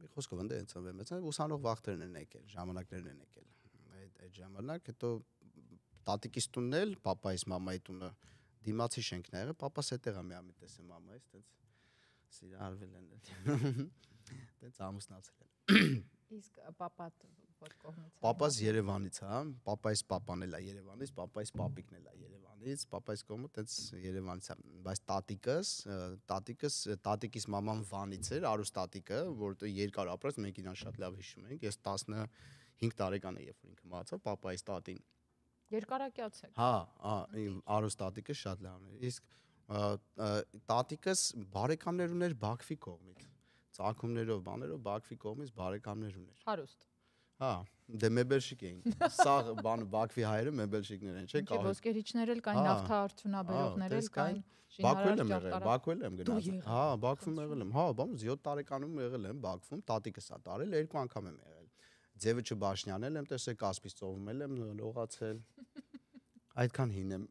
մի խոսքով ընդ հենց ավ մեծ ուսանող վախտերն են եկել, ժամանակներն են եկել։ Այդ այդ ժամանակ հետո տատիկիս տունն էլ, papa's մամայի տունը դիմացի շենքն է եղել, papa's հետեղա մի ամի տեսեմ մամայից, տենց սիրարվել են այդպես ամուսնացել են իսկ papat որ կողմից papas Երևանից հա papais papan էլ է Երևանից papais papikն էլ է Երևանից papais կողմը այդպես Երևանից է բայց տատիկս տատիկս տատիկիս մաման Վանից էր Արուս տատիկը որտեղ երկար ապրած մենք իրան շատ լավ հիշում ենք ես 15 տարեկան էի երբ որ ինքը մահացավ papais տատին երկարակյաց է հա արուս տատիկը շատ լավն էր իսկ տատիկս բարեկամներ ուներ Բաքվի կողմից ծակումներով բաներով Բաքվի կողմից բարեկամներ ուներ հարուստ հա դե մեբելշիկ էին սա բան Բաքվի հայերը մեբելշիկներ են չէ՞ կարող ոսկերիչներ էլ կային հա, նավթա արդյունաբերողներ էլ կային Բաքվել եմ եղել Բաքվել եմ գնացել հա Բաքվում եղել եմ հա բամ 7 տարեկանում եղել եմ Բաքվում տատիկս է տարել երկու անգամ եմ եղել ձևը չբաշնյանել եմ տեսեք Կասպից ծովում եմ լողացել այդքան հին եմ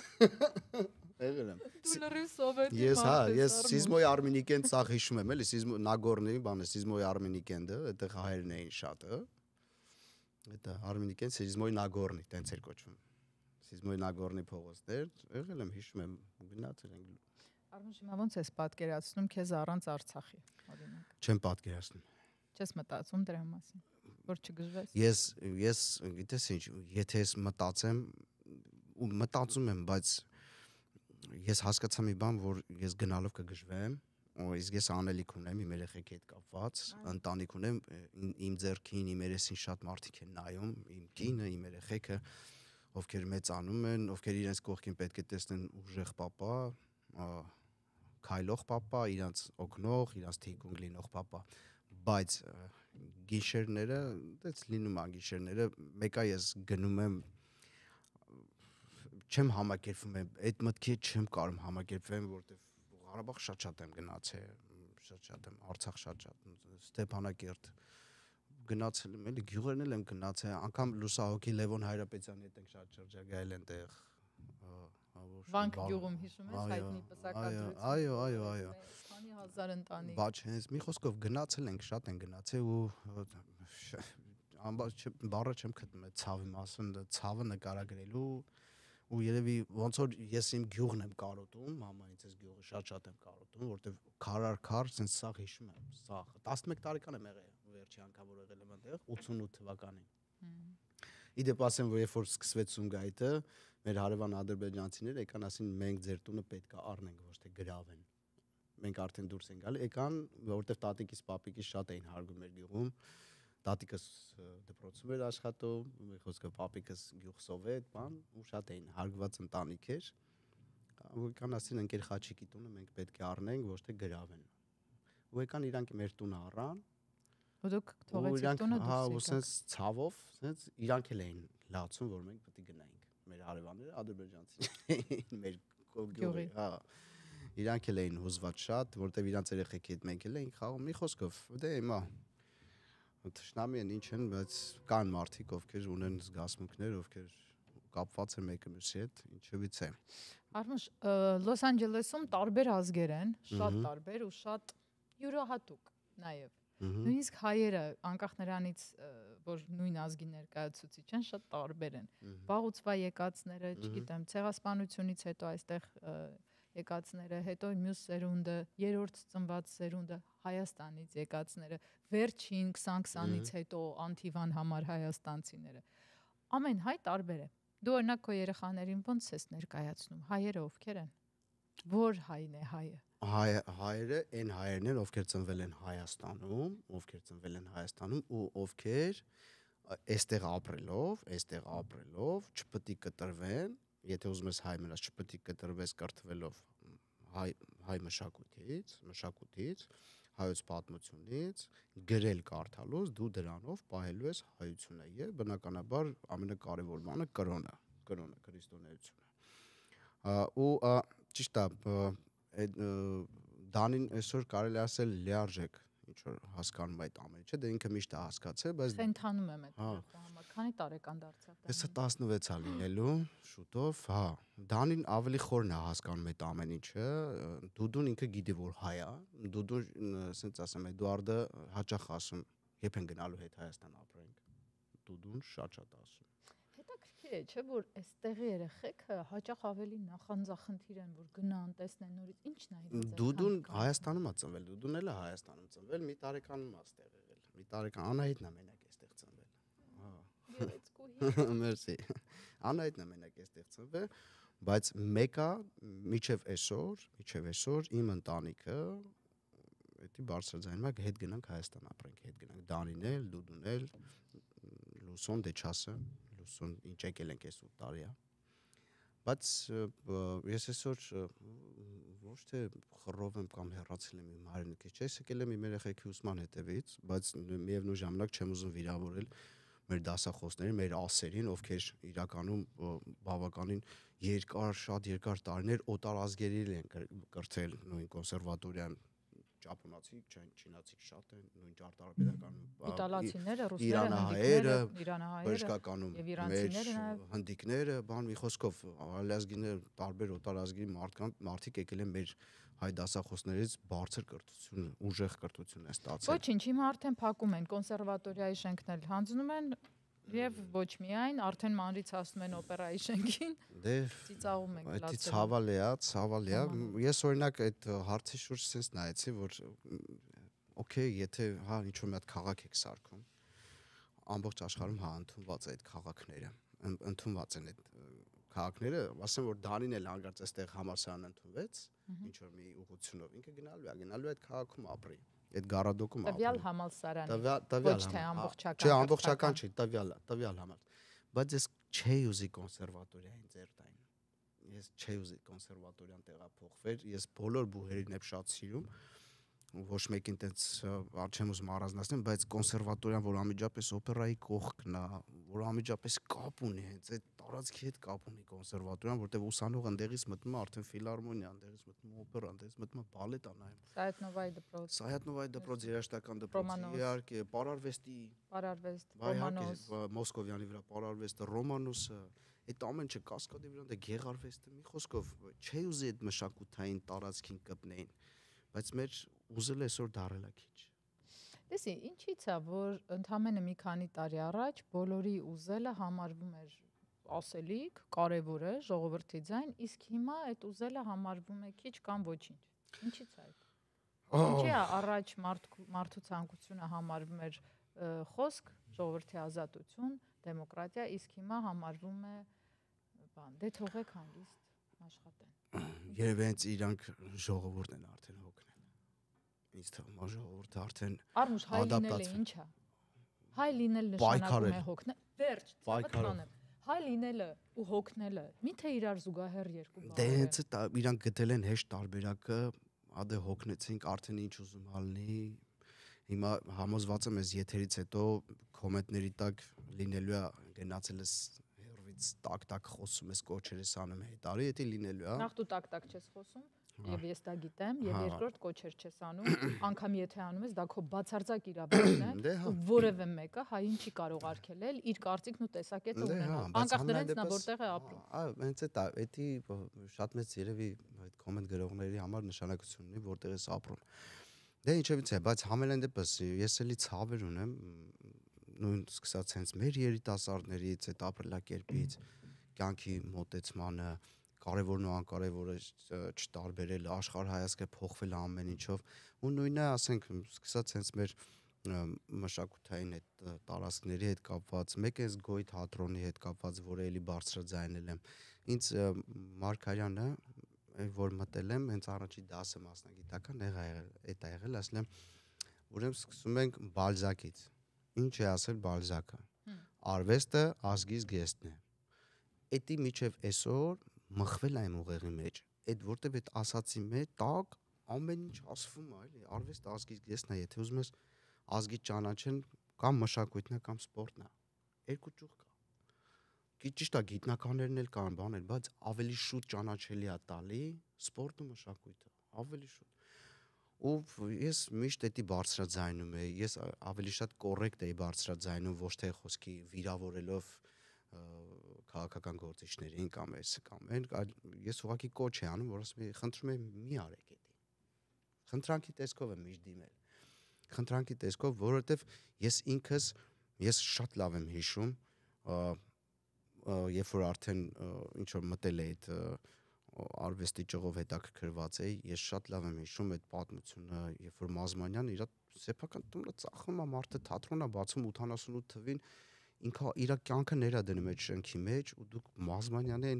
եղել եմ։ Դու լրիվ սովետի։ Ես հա, ես Սիզմոյի Արմենիկեն ցախ հիշում եմ, էլի Սիզմո Նագորնեի բանը, Սիզմոյի Արմենիկենդը, այդտեղ հայերն էին շատը։ հա։ Այդ հա, Արմենիկեն Սիզմոյի Նագորնի, տենց էր կոչվում։ Սիզմոյի Նագորնի փողոցներ, եղել եմ, հիշում եմ, գնացել ենք։ Արմեն հիմա ո՞նց ես պատկերացնում քեզ առանց Արցախի, օրինակ։ Չեմ պատկերացնում։ Չես մտածում դրա մասին, որ չգժվես։ Ես ես գիտես ինչ, եթե ես մտածեմ ու մտածում եմ, բայց ես հասկացա մի բան, որ ես գնալով կգժվեմ, իսկ ես անելիք ունեմ իմ երեխեքի հետ կապված, ընտանիք ունեմ, իմ ձեռքին, իմ երեսին շատ մարդիկ են նայում, իմ կինը, իմ երեխեքը, ովքեր մեծանում են, ովքեր իրենց կողքին պետք է տեսնեն ուժեղ papa, քայլող papa, իրանց օգնող, իրանց թիկունք լինող papa, բայց գիշերները, դից լինում է գիշերները, մեկա ես գնում եմ չեմ համակերպվում այդ մտքի չեմ կարող համակերպվեմ որտեվ Ղարաբաղ շատ-շատ եմ գնացել շատ-շատ եմ Արցախ շատ-շատ Ստեփանակերտ գնացել եմ էլի գյուղերն էլ եմ գնացել անգամ լուսահոգի Լևոն Հայրապետյանի հետ ենք շատ շրջագայել այնտեղ Վանք գյուղում հիշում ես հայտնի պսակադրություն Այո այո այո քանի հազար ընտանիք Բայց հենց մի խոսքով գնացել ենք շատ են գնացել ու ամբողջ բառը չեմ գտնում այդ ցավի մասին, ցավը նկարագրելու ու երևի ոնց որ ես իմ գյուղն եմ կարոտում, մամանից էս գյուղը շատ-շատ եմ կարոտում, որտեվ քարարքար, սենց սաղ հիշում եմ, սաղ 11 տարեկան եմ եղել վերջի անգամ որ եղել եմ այնտեղ 88 թվականին։ Իդեպ ասեմ, որ երբ որ սկսվեց Սումգայիթը, մեր հարևան ադրբեջանցիները եկան ասին մենք ձեր տունը պետք է առնենք, ոչ թե գրավեն մենք արդեն դուրս ենք գալի եկան որովհետև տատիկիս պապիկիս շատ էին հարգում մեր գյուղում տատիկս դպրոցում էր աշխատում, մի խոսքը պապիկս գյուղսով էր, բան, ու շատ էին հարգված ընտանիք էր։ Ու եկան ասին ընկեր Խաչիկի տունը մենք պետք է առնենք, ոչ թե գրավեն։ Ու եկան իրանք մեր տունը առան։ Ու դուք թողեցիք տունը դուրս։ Հա, ու սենց ցավով, սենց իրանք էլ էին լացում, որ մենք պետք է գնայինք։ Մեր հարևանները ադրբեջանցին մեր գյուղի, հա իրանք էլ էին հուզված շատ, որտեվ իրանք երեխեքի հետ մենք էլ էինք խաղում մի խոսքով։ Դե հիմա Թշնամի են ինչ են, բայց կան մարդիկ, ովքեր ունեն զգացմունքներ, ովքեր կապված են մեկը մյուսի հետ, ինչևից է։ Արմուշ, Լոս Անջելեսում տարբեր ազգեր են, շատ տարբեր ու շատ յուրահատուկ նաև։ Նույնիսկ հայերը անկախ նրանից, որ նույն ազգի ներկայացուցիչ են, շատ տարբեր են։ Բաղուցվա եկածները, չգիտեմ, ցեղասպանությունից հետո այստեղ եկածները, հետո մյուս սերունդը, երրորդ ծնված սերունդը, Հայաստանից եկածները, վերջին 2020-ից հետո անթիվան համար հայաստանցիները։ Ամեն հայ տարբեր է։ Դու օրինակ քո երեխաներին ո՞նց ես ներկայացնում։ Հայերը ովքեր են։ Որ հայն է հայը։ Հայ հայերը այն հայերն են, ովքեր ծնվել են Հայաստանում, ովքեր ծնվել են Հայաստանում ու ովքեր այստեղ ապրելով, այստեղ ապրելով չպետք է կտրվեն, եթե ուզում ես հայ մնաս, չպետք է կտրվես կրթվելով հայ հայ մշակույթից, մշակույթից, հայոց պատմությունից գրել կարդալուց դու դրանով պահելու ես հայությունը եւ բնականաբար ամենակարևոր բանը կրոնը, կրոնը քրիստոնեությունը։ Ու ճիշտ է, այդ դանին այսօր կարելի ասել լիարժեք ինչ որ հասկանում այդ ամենը, չէ՞, դե ինքը միշտ է հասկացել, բայց ընթանում եմ այդ համար։ Քանի տարեկան դարձավ դա։ Հեսա 16-ա լինելու, շուտով, հա։ Դանին ավելի խորն է հասկանում այդ ամեն ինչը։ Դուդուն ինքը գիտի, որ հայ է։ Դուդուն, ասենց ասեմ, Էդուարդը հաճախ ասում, երբ են գնալու հետ Հայաստան ապրենք։ Դուդուն շատ-շատ ասում է, չէ՞ որ այստեղի երեխեքը հաճախ ավելի նախանձախնդիր են, որ գնան, տեսնեն նորից ի՞նչն է իրենց։ Դուդուն Հայաստանում է ծնվել, Դուդուն էլ է Հայաստանում ծնվել, մի տարեկանում է այստեղ եղել։ Մի տարեկան Անահիտն է մենակ այստեղ ծնվել։ Հա։ Գեղեցկուհի։ Մերսի։ Անահիտն է մենակ այստեղ ծնվել, բայց մեկա միջև այսօր, միջև այսօր իմ ընտանիքը էդի բարձրաձայնում եք հետ գնանք Հայաստան ապրենք, հետ գնանք Դանինել, Դուդունել, Լուսոն, Դեչասը, 80 ինչ եկել ենք այս 8 տարիա բայց ես այսօր ոչ թե խռով եմ կամ հեռացել եմ իմ հայրենիքից, չէ, ես եկել եմ իմ երեխեքի ուսման հետևից, բայց միևնույն ժամանակ չեմ ուզում վիրավորել մեր դասախոսներին, մեր ասերին, ովքեր իրականում բավականին երկար, շատ երկար տարիներ օտար ազգերին են կրթել նույն կոնսերվատորիան ճապոնացիք, չինացիք շատ են, նույն ճարտարապետական իտալացիները, ռուսները, իրանահայերը, իրանահայերը, բժշկականում մեր հնդիկները, բան մի խոսքով ալազգիներ, տարբեր օտարազգի մարդկանց մարդիկ եկել են մեր հայ դասախոսներից բարձր կրթություն, ուժեղ կրթություն է ստացել։ Ոչինչ, հիմա արդեն փակում են կոնսերվատորիայի շենքն էլ հանձնում են Եվ ոչ միայն, արդեն մանրից հասնում են օպերայի շենքին։ Դե ծիծաղում են գլացել։ Այդ ցավալ է, ցավալ է։ Ես օրինակ այդ հարցի շուրջ sense նայեցի, որ օքեյ, եթե հա ինչ որ մի հատ քաղաք եք սարքում, ամբողջ աշխարհում հա ընդունված է այդ քաղաքները, ընդունված են այդ քաղաքները, ասեմ որ Դանին էլ հանկարծ այստեղ համալսարան ընդունվեց, ինչ որ մի ուղությունով ինքը գնալու է, գնալու է այդ քաղաքում ապրի։ Ահա այդ գարադոկում տվյալ համալսարանի տվյալ ոչ թե ամբողջական չէ ամբողջական չի տվյալը տվյալ համար բայց ես չէի ուզի կոնսերվատորիային ծերտային ես չէի ուզի կոնսերվատորիան տեղափոխվել ես բոլոր բուհերին եմ շատ սիրում ոչ մեկին տենց չեմ ուզում առանձնացնել, բայց կոնսերվատորիան, որ անմիջապես օպերայի կողքն է, որ անմիջապես կապ ունի, հենց այդ տարածքի հետ կապ ունի կոնսերվատորիան, որտեղ ուսանողը ընդեղից մտնում է արդեն ֆիլարմոնիա, ընդեղից մտնում է օպերա, ընդեղից մտնում է բալետ անայում։ Սայատնովայի դպրոց։ Սայատնովայի դպրոց երաժշտական դպրոց, իհարկե, Պարարվեստի Պարարվեստ, Ռոմանոս, Մոսկովյանի վրա Պարարվեստը, Ռոմանոսը, այդ ամենը կասկադի վրա դա Գեղարվեստը մի խոսքով չի ուզի այդ մշակութային տարածքին կպնեին բայց մեր ուզել է այսօր դարելա քիչ։ Տեսի, ինչի՞ց է, որ ընդամենը մի քանի տարի առաջ բոլորի ուզելը համարվում էր ասելիք, կարևոր է ժողովրդի ձայն, իսկ հիմա այդ ուզելը համարվում է քիչ կամ ոչինչ։ Ինչի՞ց է այդ։ Ինչի՞ է առաջ մարդու մարդու ցանկությունը համարվում էր խոսք, ժողովրդի ազատություն, դեմոկրատիա, իսկ հիմա համարվում է բան, դե թողեք հանգիստ աշխատեն։ Երևի հենց իրանք ժողովուրդն են արդեն ինձ թվում է ժողովուրդը արդեն Արմուշ հայ լինելը ի՞նչ է։ Հայ լինելը նշանակում է հոգնել։ Վերջ, ծավալանը։ Հայ լինելը ու հոգնելը միթե իրար զուգահեռ երկու բան։ Դե հենց իրանք գտել են հեշտ տարբերակը, ադե հոգնեցինք արդեն ինչ ուզում ալնի, հիմա համոզված եմ ես եթերից հետո կոմենտների տակ լինելու է գնացել ես հերվից տակ-տակ խոսում ես կոչերես անում հետարի դա լինելու է Նախ դու տակ-տակ չես խոսում եւ ես դա գիտեմ եւ հա։ երկրորդ կոչեր չես անում անկամ եթե անում ես դա քո բացարձակ իրավունքն է դե, հա։ որևէ մեկը հային չի կարող արգելել իր կարծիքն ու տեսակետը դե, ունենալ հա, անկախ դրանից նա որտեղ է ապրում այ հենց էտա էդի շատ մեծ երևի այդ կոմենտ գրողների համար նշանակություն ունի որտեղ ես ապրում դե ինչևից է բայց համենայն դեպս ես էլի ցավեր ունեմ նույն սկսած հենց մեր երիտասարդներից այդ ապրելակերպից կյանքի մոտեցմանը mm -hmm կարևորն ու անկարևորը չտարբերել, աշխարհ հայացքը փոխվել ամեն ինչով ու նույնը ասենք սկսած հենց մեր մշակութային այդ տարածքների հետ կապված, մեկ էս գոյ թատրոնի հետ կապված, որը էլի բարձրաձայնել եմ։ Ինձ Մարկարյանը որ մտել եմ, հենց առաջի դասը մասնագիտական եղա եղել, էտ է եղել, ասել եմ ուրեմն սկսում ենք Բալզակից։ Ինչ է ասել Բալզակը։ Արվեստը ազգի զգեստն է։ Էդի միջև այսօր մխվել այն ուղեղի մեջ, այդ որտեվ այդ ասացի մեջ տակ ամեն ինչ ասվում է, էլի, արվեստը ազգից գեսն է, եթե ուզում ես ազգի ճանաչեն կամ մշակույթն է կամ սպորտն է։ Երկու ճյուղ կա։ Ճիշտ է, գիտնականներն էլ կան բաներ, բայց ավելի շուտ ճանաչելի է տալի սպորտը մշակույթը, ավելի շուտ ու ես միշտ էտի բարձրաձայնում եի, ես ավելի շատ կոռեկտ էի բարձրաձայնում ոչ թե խոսքի վիրավորելով քաղաքական գործիչներին կամ էս կամ այն, ես ուղղակի կոչ եմ անում, որ ասում եմ, խնդրում եմ մի արեք դա։ Խնդրանքի տեսքով եմ միշտ դիմել։ Խնդրանքի տեսքով, որովհետև ես ինքս ես շատ լավ եմ հիշում, երբ որ արդեն ինչ որ մտել է այդ արվեստի ճյուղով հետաքրքրված էի, ես շատ լավ եմ հիշում այդ պատմությունը, երբ որ Մազմանյան իր սեփական տունը ծախում է մարդը թատրոնա բացում 88 թվին, ինքը իր կյանքը ներա դնում է շենքի մեջ ու դուք Մազմանյանին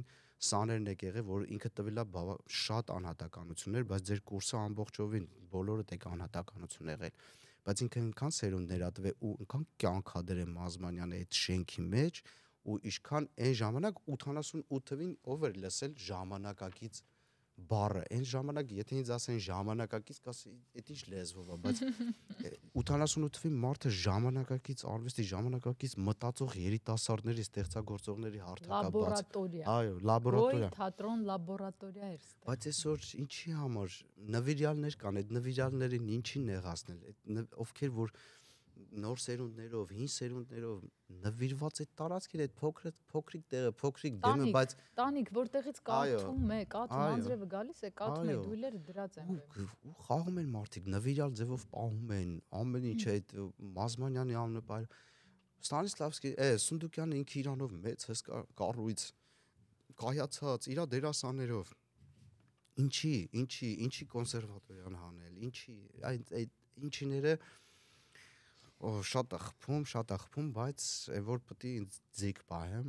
սաներն եք եղել, որ ինքը տվել է շատ անհատականություններ, բայց ձեր կուրսը ամբողջովին բոլորը տեք անհատականություն եղել։ Բայց ինքը ինքան սերունդ ներատվե ու ինքան կյանքա դրել Մազմանյանը այդ շենքի մեջ ու ինչքան այն ժամանակ 88-ին ով էր լսել ժամանակակից բառը այն ժամանակ եթե ինձ ասեն ժամանակակից կասի դա ի՞նչ լեզվով է բայց 88 թվի մարդը ժամանակակից արվեստի ժամանակակից մտածող երիտասարդների ստեղծագործողների հարթակաբաց այո լաբորատորիա թատրոն լաբորատորիա էր բայց այսօր ինչի համար նվիրյալներ կան այդ նվիրյալներին ինչին նեղացնել այդ ովքեր որ և, նոր սերունդներով, հին սերունդներով նվիրված այդ տարածքին այդ փոքր փոքրիկ տեղը, փոքրիկ դեմը, բայց տանիք, որտեղից կաթում է, կաթում անձրևը գալիս է, կաթում է դույլերը դրած են։ Ու խաղում են մարդիկ, նվիրալ ձևով պահում են, ամեն ինչ այդ Մազմանյանի անունը բայ Ստանիսլավսկի, է, Սունդուկյանը ինքը իրանով մեծ հսկա կառույց կայացած իր դերասաներով ինչի, ինչի, ինչի կոնսերվատորիան հանել, ինչի այդ այդ ինչիները այդ, օ շատ ախփում, շատ ախփում, բայց այն որ պետք է ինձ ձիգ պահեմ,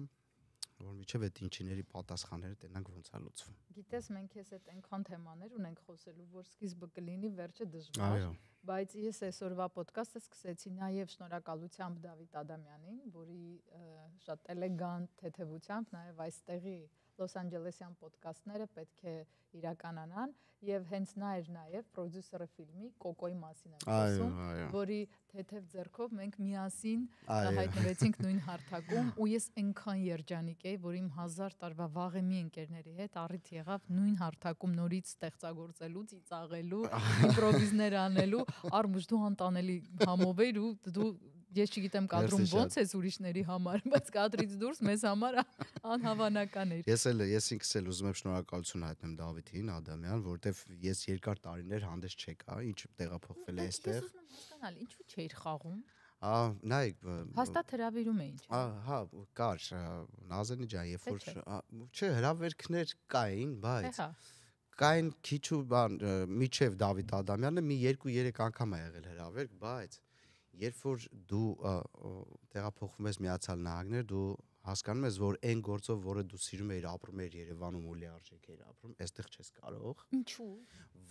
որ միջև այդ ինչիների պատասխանները տենանք ոնց է լուծվում։ Գիտես, մենք ես այդ այնքան թեմաներ ունենք խոսելու, որ սկիզբը կլինի վերջը դժվար։ Այո։ Բայց ես այսօրվա ոդկասթը սկսեցի նաև շնորհակալությամբ Դավիթ Ադամյանին, որի շատ էլեգանտ թեթևությամբ նաև այստեղի Լոս Անջելեսյան ոդկասթները պետք է իրականանան եւ հենց նա էր նաեւ պրոդյուսերը ֆիլմի Կոկոյի մասին եմ ասում, որի թեթև ձեռքով մենք միասին հայտնվեցինք նույն հարթակում ու ես այնքան երջանիկ էի, որ իմ 1000 տարվա վաղը մի ընկերների հետ առիթ եղավ նույն հարթակում նորից ստեղծագործելու, ծիծաղելու, իմպրովիզներ անելու, արմուշ դու անտանելի համով էր ու դու Ես չգիտեմ կադրում ո՞նց էս ուրիշների համար, բայց կադրից դուրս մեզ համար անհավանական էր։ Ես էլ ես ինքս էլ ուզում եմ շնորհակալություն հայտնել Դավիթին Ադամյան, որտեվ ես երկար տարիներ հանդես չեկա, ինչ տեղափոխվել է այստեղ։ Ես ուզում եմ հասկանալ, ինչու չէիր խաղում։ Ա, նայեք, հաստատ հրավիրում էին, չէ՞։ Ահա, կար Նազենի ջան, երբ որ չէ, հրավերքներ կային, բայց հա։ կային քիչ ու բան միջև Դավիթ Ադամյանը մի 2-3 անգամ է եղել հրավերք, բայց երբ որ դու տեղափոխվում ես միացյալ նահանգներ, դու հասկանում ես որ այն գործով որը դու սիրում էիր ապրում էր Երևանում ու լիարժեք էր ապրում այստեղ չես կարող ինչու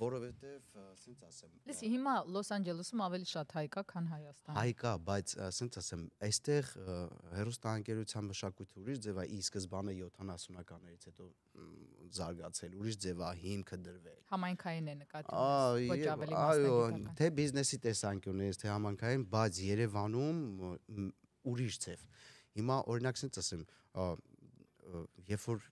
որովհետև ասենց ասեմ լսի հիմա Լոս Անջելեսում ավելի շատ հայկա քան Հայաստան հայկա բայց ասենց ասեմ այստեղ հերոստանգերության մշակույթը ուրիշ ձև է ի սկզբանե 70-ականներից հետո զարգացել ուրիշ ձև է հիմքը դրվել համայնքային է նկատի ոչ ավելի մասնակցական թե բիզնեսի տեսանկյունից թե համայնքային բայց Երևանում ուրիշ ձև է Հիմա օրինակ ցից ասեմ, երբ որ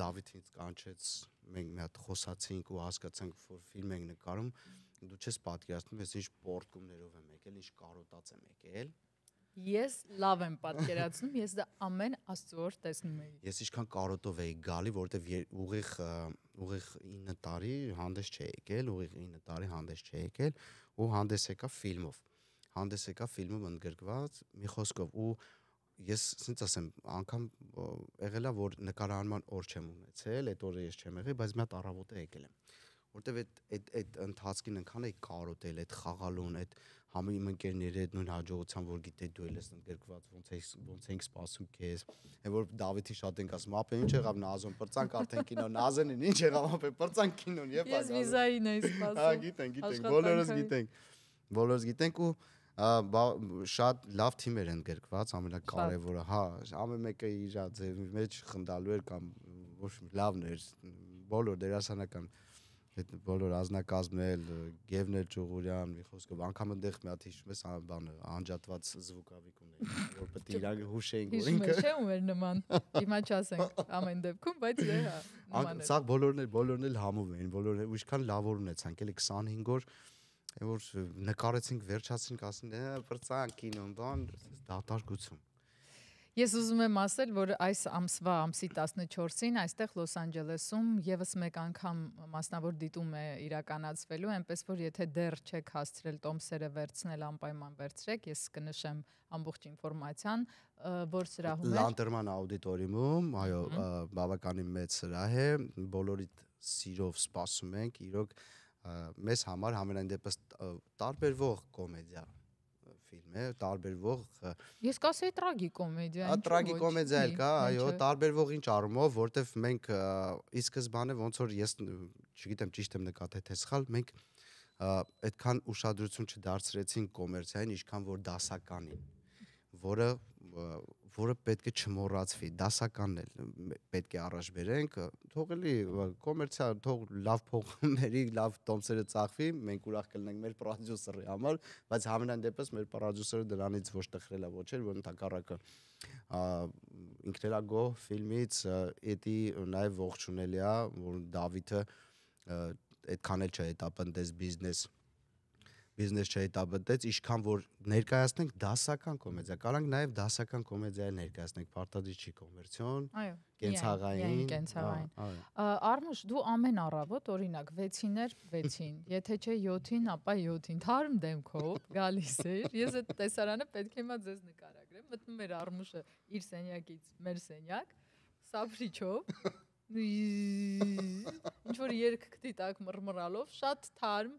Դավիթը ինձ կանչեց, մենք մի հատ խոսացինք ու հասկացանք, որ ֆիլմ ենք նկարում, դու չես պատկերացնում, ես ինչ պորտկումներով եմ եկել, ինչ կարոտած եմ եկել։ Ես լավ եմ պատկերացնում, ես դա ամեն աստծուոր տեսնում եի։ Ես ինչքան կարոտով էի գալի, որովհետև ուղիղ ուղիղ 9 տարի հանդես չէ եկել, ուղիղ 9 տարի հանդես չէ եկել ու հանդես եկա ֆիլմով։ Հանդես եկա ֆիլմում ընդգրկված մի խոսքով ու ես ցույց ասեմ, անգամ եղելա որ նկարահանման օր չեմ ունեցել, այդ օրը ես չեմ եղել, բայց մի հատ առավոտը եկել եմ։ Որտեվ այդ այդ այդ ընթացքին ընքան էի կարոտել, այդ խաղալուն, այդ համի իմ ընկերների հետ նույն հաջողությամբ որ գիտե դու ես ընդգրկված, ոնց էի ոնց էինք սպասում քեզ։ Այն որ Դավիթի շատ ենք ասում, ապե ինչ եղավ նազոն, պրծանք արդեն կինո նազենին, ինչ եղավ ապե պրծանք կինոն եւ այլն։ Ես վիզային էի սպասում։ Հա, գիտենք, գիտենք, բոլորս գիտենք։ Բոլորս գիտենք ու շատ լավ թիմեր են գրկված, ամենակարևորը, հա, ամեն մեկը իր ձևի մեջ խնդալու էր կամ ոչ լավն էր բոլոր դերասանական այդ բոլոր ազնակազմնել, Գևներ Ճուղուրյան, մի խոսքով, անգամ այնտեղ մի հատ հիշում ես բանը, անջատված զվուկավիկ ունեի, որ պետք է իրանք հուշեինք ու ինքը։ Հիշում եմ, չէ՞ ու էր նման։ Հիմա չասենք ամեն դեպքում, բայց դե հա։ Սա բոլորն էլ, բոլորն էլ համով էին, բոլորը ինչքան լավ օրն է ցանկել 25 օր։ որ Այն որ նկարեցինք, վերջացրինք, ասին, վրցան կինոն, բան, դատարկություն։ Ես ուզում եմ ասել, որ այս ամսվա ամսի 14-ին այստեղ Լոս Անջելեսում եւս մեկ անգամ մասնավոր դիտում է իրականացվելու, այնպես որ եթե դեռ չեք հասցրել տոմսերը վերցնել, անպայման վերցրեք, ես կնշեմ ամբողջ ինֆորմացիան, որ սրահում է Լանտերման աուդիտորիումում, այո, բավականին մեծ սրահ է, բոլորիդ սիրով սպասում ենք, իրոք մեզ համար համենայն դեպս տարբերվող կոմեդիա ֆիլմ է, տարբերվող Ես կասեի տրագիկոմեդիա։ Ա տրագիկոմեդիա էլ կա, այո, տարբերվող ինչ առումով, որտեվ մենք ի սկզբանե ոնց որ ես չգիտեմ ճիշտ եմ նկատել թե սխալ, մենք այդքան ուշադրություն չդարձրեցին կոմերցիային, ինչքան որ դասականին, որը որը պետք է չմոռացվի, դասականն էլ պետք է առաջ բերենք, թողելի կոմերցիա, թող լավ փողերի, լավ տոմսերը ծախվի, մենք ուրախ կլինենք մեր պրոդյուսերի համար, բայց համենայն դեպս մեր պրոդյուսերը դրանից ոչ տխրել է, ոչ էլ որ ընդհակառակը ինքներագո ֆիլմից էդի նաև ողջունելի է, որ Դավիթը այդքան էլ չէ հետապնդես բիզնես բիզնես չհետապետեց, ինչքան որ ներկայացնենք դասական կոմեդիա։ Կարանք նաև դասական կոմեդիա ներկայացնենք, պարտադիր չի կոմերցիոն, կենցաղային։ հա, Կենցաղային։ Արմուշ, դու ամեն առավոտ օրինակ 6-ներ 6-ին, եթե չէ 7-ին, ապա 7-ին թարմ դեմքով գալիս էր։ Ես այդ տեսարանը պետք է հիմա ձեզ նկարագրեմ։ Մտնում էր Արմուշը իր սենյակից, մեր սենյակ, սաբրիչով Ինչ որ երկ կդիտակ մռմռալով, շատ թարմ,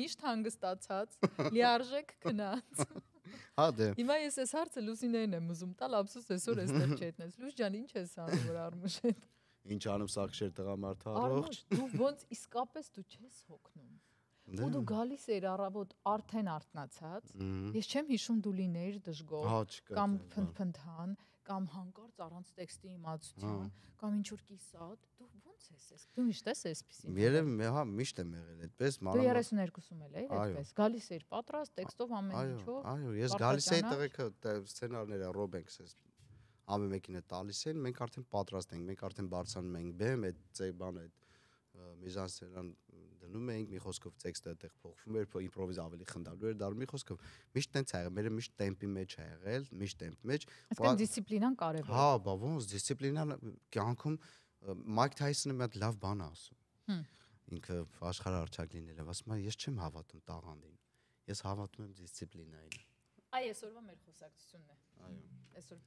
միշտ հանգստացած, լիարժեք քնած։ Հա դե։ Հիմա ես այս հարցը Լուսինեին եմ ուզում տալ, ափսոս այսօր էստեղ չետնես։ Լուս ջան, ինչ ես անում որ արմուշեն։ Ինչ անում սա քշեր տղամարդը հա, առողջ։ Դու ոնց իսկապես դու չես հոգնում։ դե։ Ու դու գալիս էր առավոտ արդեն արտնացած։ Ես չեմ հիշում դու լինեիր դժգոհ հա, կամ փնփնթան, կամ հանկարծ առանց տեքստի իմացություն հա։ կամ ինչ որ կիսատ դու ո՞նց ես ես դու միշտ ես այսպեսին Երևի հա միշտ եմ եղել այդպես մարդ Դու 32-ում էլ էի այդպես գալիս էիր պատրաստ տեքստով ամեն ինչով Այո ես գալիս էի տղեկը սցենարները ռոբենքս էս ամեն մեկին է տալիս են մենք արդեն պատրաստ ենք մենք արդեն բարձանում ենք բեմ այդ ծեբան այդ միզանսերան դնում էինք, մի խոսքով տեքստը այդտեղ փոխվում էր, իմպրովիզ ավելի խնդալու էր դառնում, մի խոսքով միշտ տենց ա եղել, մերը միշտ տեմպի մեջ ա եղել, միշտ տեմպի մեջ։ Այսինքն դիսցիպլինան կարևոր է։ Հա, բա ոնց դիսցիպլինան կյանքում Մայք Թայսոնը մի հատ լավ բան ա ասում։ Ինքը աշխարհ արչակ լինելը, ասում է, ես չեմ հավատում տաղանդին։ Ես հավատում եմ դիսցիպլինային։ Այ այսօրվա մեր խոսակցությունն է։ Այո։ Այսօր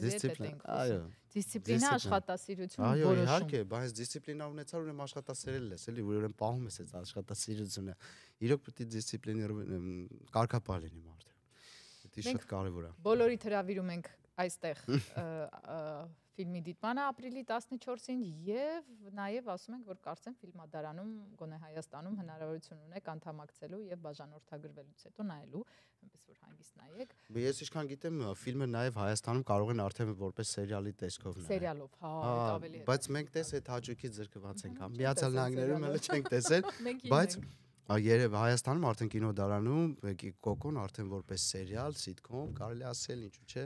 ձեզ հետ ենք։ Այո։ Դիսցիպլինա աշխատասիրություն որոշում։ Այո, իհարկե, բայց դիսցիպլինա ունեցար ուրեմն աշխատասիրել ես, էլի, ուրեմն պահում ես այդ աշխատասիրությունը։ Իրոք պետք է դիսցիպլիներ կարգապահ լինի մարդը։ Դա շատ կարևոր է։ Բոլորի հրավիրում ենք այստեղ ֆիլմի դիտմանը ապրիլի 14-ին եւ նաեւ ասում ենք, որ կարծեմ ֆիլմադարանում գոնե Հայաստանում հնարավորություն ունեք անդամակցելու եւ բաժանորդագրվելուց հետո նայելու, այնպես որ հանգիստ նայեք։ Ես ինչքան գիտեմ, ֆիլմը նաեւ Հայաստանում կարող են արդեն որպես սերիալի տեսքով նայել։ Սերիալով, հա, այդ հա, ավելի է։ Բայց մենք տես այդ հաճույքի զրկված ենք, հա։ Միացյալ Նահանգներում էլ չենք տեսել, բայց Երև Հայաստանում արդեն կինոդարանում Կոկոն արդեն որպես սերիալ, սիտկոմ, կարելի ասել, ինչու՞ չէ,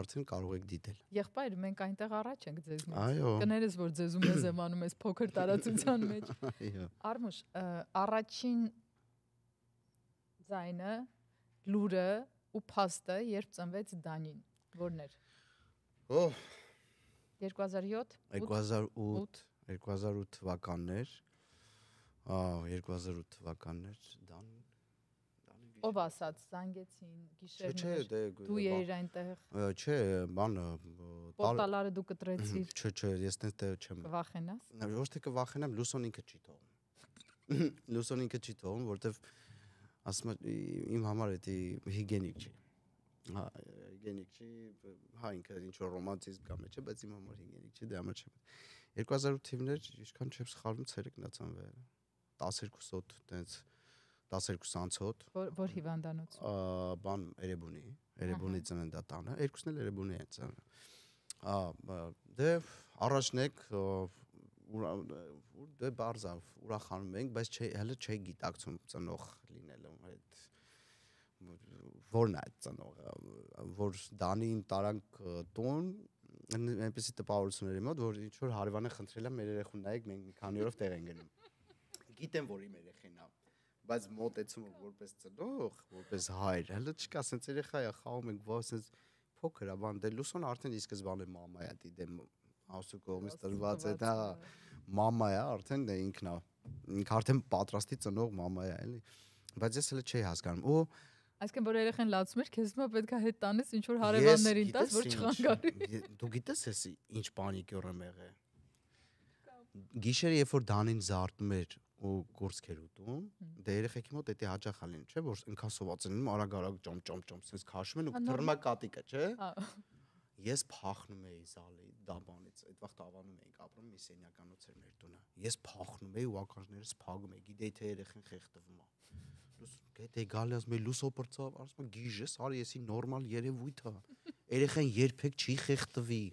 արդեն կարող եք դիտել։ Եղբայր, մենք այնտեղ առաջ ենք ձեզնից։ Այո։ Կներես, որ ձեզ ու մեզ եմ անում այս փոքր տարածության մեջ։ Այո։ Արմուշ, առաջին ձայնը, լուրը ու փաստը, երբ ծնվեց Դանին, որն էր։ Օհ։ 2007 2008 2008 թվականներ։ Ահա 2008 թվականներ Դան Ո՞վ ասաց, զանգեցին գիշերն։ Չէ, չէ, դե դու եր այնտեղ։ Չէ, բանը Պորտալարը դու կտրեցիր։ Չէ, չէ, ես այնտեղ դե չեմ։ Վախենաս։ Ոչ թե կվախենամ, լուսոն ինքը չի թողում։ Լուսոն ինքը չի թողում, որտեվ ասում եմ իմ համար դա հիգենիկ չի։ Հա, հիգենիկ չի, հա ինքը ինչ որ ռոմանտիզմ կամ չէ, բայց իմ համար հիգենիկ չի, դե համար չեմ։ 2008 թիվներ, ինչքան չեմ սխալվում, ցերեկնացան վերա։ 12 սոտ տենց 12-20 հոտ։ Որ որ հիվանդանոց։ Բան Էրեբունի, Էրեբունի ծննդատանը, երկուսն էլ Էրեբունի են ծնվել։ Ա դե առաջնեք ու դե բարձա ուրախանում ենք, բայց չէ հələ չէ գիտակցում ծնող լինելը այդ որն է ծնողը, որ դանին տարանք տուն այնպեսի տպավորությունների մոտ, որ ինչ որ հարևանը խնդրել է մեր երեխուն նայեք, մենք մի քանի օրով տեղ են գնում։ Գիտեմ, որ իմ երեխեն է բայց մոտեցումը որպես ծնող, որպես հայր, հələ չկա, ասենց երեխա է, խաղում ենք, ոչ, ասենց փոքր է, բան դե լուսոն արդեն ի սկզբանե մամա է դեմ ասու կողմից տրված է դա հա։ մամա է արդեն դա դե, ինքն է ինք արդեն պատրաստի ծնող մամա է էլի բայց ես հələ չի հասկանում ու Այսինքն որ երեխան լացում էր, քեզ հիմա պետք է հետ տանես ինչ որ հարևաններին տաս, որ չխանգարի։ Դու գիտես էս ինչ պանիկյոր եմ եղել։ Գիշերը երբ որ Դանին զարթում էր, ու գործքեր ուտում, դե երեխեքի մոտ էտի հաճախալին, չէ՞, որ ինքասոված են, արագ-արագ ճոմ-ճոմ-ճոմ, սենց քաշում են ու թռմա կատիկը, չէ՞։ Ես փախնում էի զալի դաբանից, այդ վաղ տավանում էինք ապրում, մի սենյականոց էր մեր տունը։ Ես փախնում էի ու ականջներս փակում էի, գիտեի թե երեխեն խեղդվում է։ Լուս գետե գալիս մեր լուսոպրծավ, ասում եմ գիժես, արի էսի նորմալ երևույթ է։ Երեխեն երբեք չի խեղդվի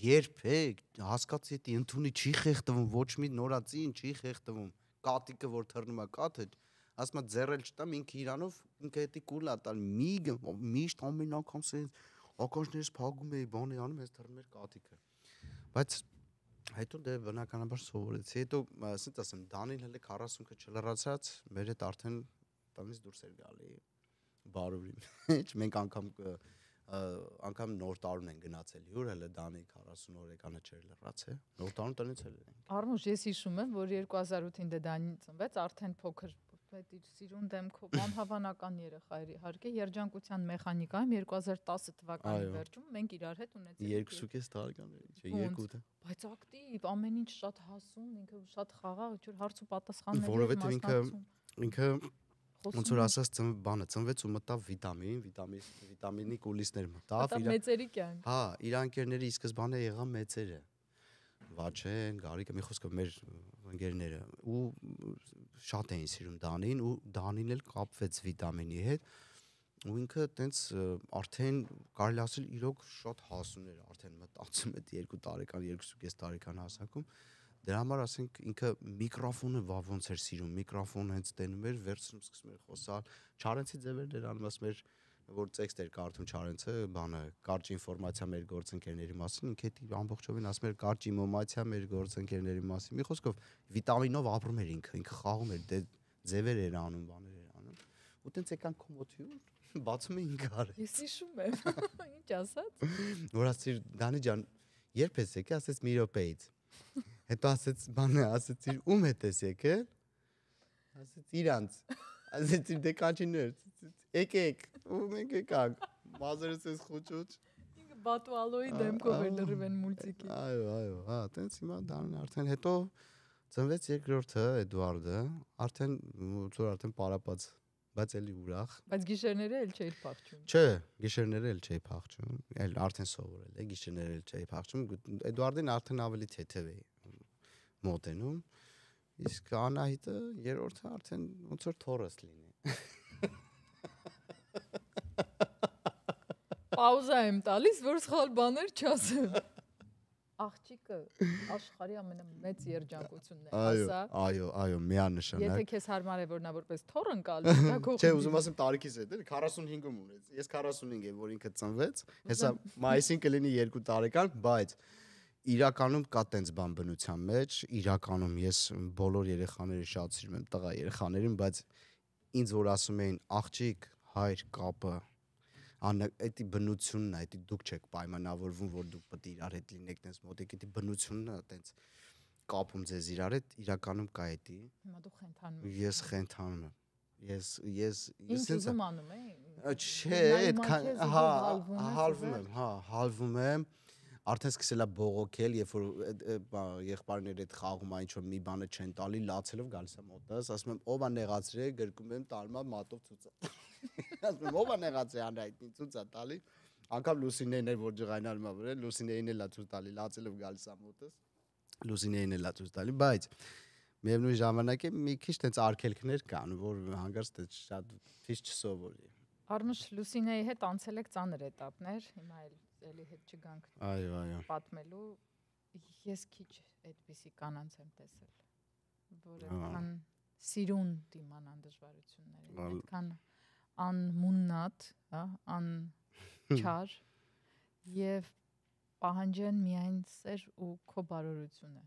երբեք հասկացի դա ընդունի չի խեղդվում ոչ մի նորածին չի խեղդվում կատիկը որ թռնում է կաթը, ասում է ձեռել չտամ ինքը իրանով ինքը հետի կուլա տալ միգ միշտ ամեն անգամ sense ակաշներս փակում էի բանը անում ես թռնում էր կատիկը։ Բայց հետո դե բնականաբար սովորեցի։ Հետո ասենց ասեմ Դանիել հենց 40-ը չլրացած մեր հետ արդեն տնից դուրս էր գալի բարուրին։ Ինչ մենք անգամ անգամ նոր տարուն են գնացել հյուր, հələ Դանի 40 օրեկանը չէր լրած է։ Նոր տարուն տնից էլ ենք։ Արմուշ, ես հիշում եմ, որ 2008-ին դե Դանին ծնվեց, արդեն փոքր այդ իր սիրուն դեմքով անհավանական երեխա էր իհարկե երջանկության մեխանիկայում 2010 թվականի վերջում մենք իրար հետ ունեցել 2.5 տարեկան էր չէ 2 բայց ակտիվ ամեն ինչ շատ հասուն ինքը շատ խաղաղ ինչ որ հարց ու պատասխաններ էր մասնակցում որովհետև ինքը ինքը ոնց որ ասած ծնվ բանը ծնվեց ու մտավ վիտամին, վիտամին, վիտամինի կուլիսներ մտավ։ Դա մեծերի կյանք։ Հա, իր անկերների ի սկզբանե եղան մեծերը։ Վաչեն, Գարիկը, մի խոսքով մեր ընկերները ու շատ էին սիրում Դանին ու Դանին էլ կապվեց վիտամինի հետ ու ինքը տենց արդեն կարելի ասել իրոք շատ հասուն էր արդեն մտածում այդ 2 տարեկան, 2.5 տարեկան հասակում։ Դրա համար ասենք ինքը միկրոֆոնը վա ոնց էր սիրում, միկրոֆոն հենց տենում էր, վերցնում սկսում էր խոսալ։ Չարենցի ձևեր դեր անված մեր որ տեքստ էր կարդում Չարենցը, բանը, կարճ ինֆորմացիա մեր գործընկերների մասին, ինքը դի ամբողջովին ասում էր կարճ ինֆորմացիա մեր գործընկերների մասին։ Մի խոսքով վիտամինով ապրում էր ինքը, ինքը խաղում էր, դե ձևեր էր անում, բաներ էր անում։ Ու տենց եկան կոմոդիում, բացում էին գարը։ Ես հիշում եմ, ինչ ասած։ Որ ասիր Դանի ջան, երբ ես եկա, ասես մի րոպեից։ Հետո ասեց, բանը, ասեցիր, ում հետ ես եկել։ Ասեց իրանց։ Ասեցի դե կանչիներ։ Եկեք, ու մենք եկանք։ Մազերս էս խոճուճ։ Ինքը Բատու Ալոյի դեմքով էր լրիվեն մուլտիկի։ Այո, այո, հա, տենց հիմա դառն արդեն հետո ծնվեց երկրորդը Էդուարդը, արդեն ոնց որ արդեն պարապած, բայց էլի ուրախ։ Բայց գիշերները էլ չէի փախչում։ Չէ, գիշերները էլ չէի փախչում, այլ արդեն սովորել է, գիշերները էլ չէի փախչում։ Էդուարդին արդեն ավելի թեթև էի մոտենում իսկ Անահիտը երրորդը արդեն ոնց որ թորս լինի Պաուզա եմ տալիս որ սխալ բաներ չասեմ աղջիկը աշխարհի ամենամեծ երջանկությունն է, ասա։ Այո, այո, միանշանակ։ Եթե քեզ հարմար է որ նա որպես թոր ընկալի, դա գող։ Չէ, ուզում ասեմ տարիքից է, դեռ 45-ում ունեց։ Ես 45 եմ, որ ինքը ծնվեց, հեսա մայիսին կլինի 2 տարեկան, բայց իրականում կա տենց բան բնության մեջ, իրականում ես բոլոր երեխաները շատ սիրում եմ, տղա երեխաներին, բայց ինձ որ ասում էին աղջիկ, հայր կապը անա էդի բնությունն է, էդի դուք չեք պայմանավորվում, որ դուք պետք է իրար հետ լինեք տենց մոտիկ, էդի բնությունն է, տենց կապում ձեզ իրար հետ, իրականում կա էդի։ Հիմա դու խենթանում ես։ Ես խենթանում եմ ես ես ես ինձ անում էի չէ այդքան հա, հա հալվում եմ հա հալվում եմ արդեն սկսել է բողոքել, երբ որ եղբայրները այդ խաղում այն ինչ որ մի բանը չեն տալի, լացելով գալիս է մոտս, ասում եմ ով է նեղացրել, գրկում եմ տալմա մատով ծուցա։ Ասում եմ ով է նեղացրել անհայտին ծուցա տալի։ Անկամ լուսինեին էր որ ջղայնալում է վրել, լուսինեին էլ է ծուց տալի, լացելով գալիս է մոտս։ Լուսինեին էլ է ծուց տալի, բայց միևնույն ժամանակ է մի քիչ տենց արկելքներ կան, որ հանգարց դե շատ քիչ չսովորի։ Արմուշ Լուսինեի հետ անցել եք ծանր этаպներ, հիմա էլ էլի հետ չգանք։ Այո, այո։ Պատմելու ես քիչ այդպիսի կանանց եմ տեսել, որովքան սիրուն դիման անդժվարություններին, այդքան անմուննատ, հա, ան չար եւ պահանջեն միայն սեր ու քո բարորությունը։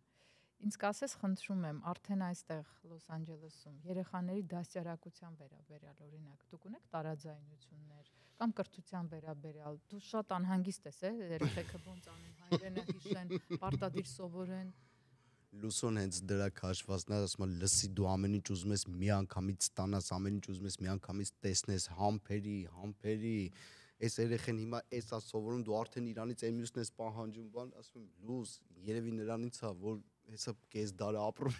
Ինձ կասես, խնդրում եմ, արդեն այստեղ Լոս Անջելեսում երեխաների դասյարակության վերաբերյալ օրինակ, դուք ունեք տարաձայնություններ կամ կրթության վերաբերյալ։ Դու շատ անհանգիստ ես, է, երեխեքը ոնց անեն, հայրենը հիշեն, պարտադիր սովորեն։ Լուսոն հենց դրա քաշվածն է, ասում է լսի դու ամեն ինչ ուզում ես մի անգամից ստանաս, ամեն ինչ ուզում ես մի անգամից տեսնես, համբերի, համբերի, այս երեխեն հիմա էս է սովորում, դու արդեն իրանից էմյուսն ես պահանջում, բան, ասում եմ լուս, երևի նրանից է, որ հեսա կես դարա ապրում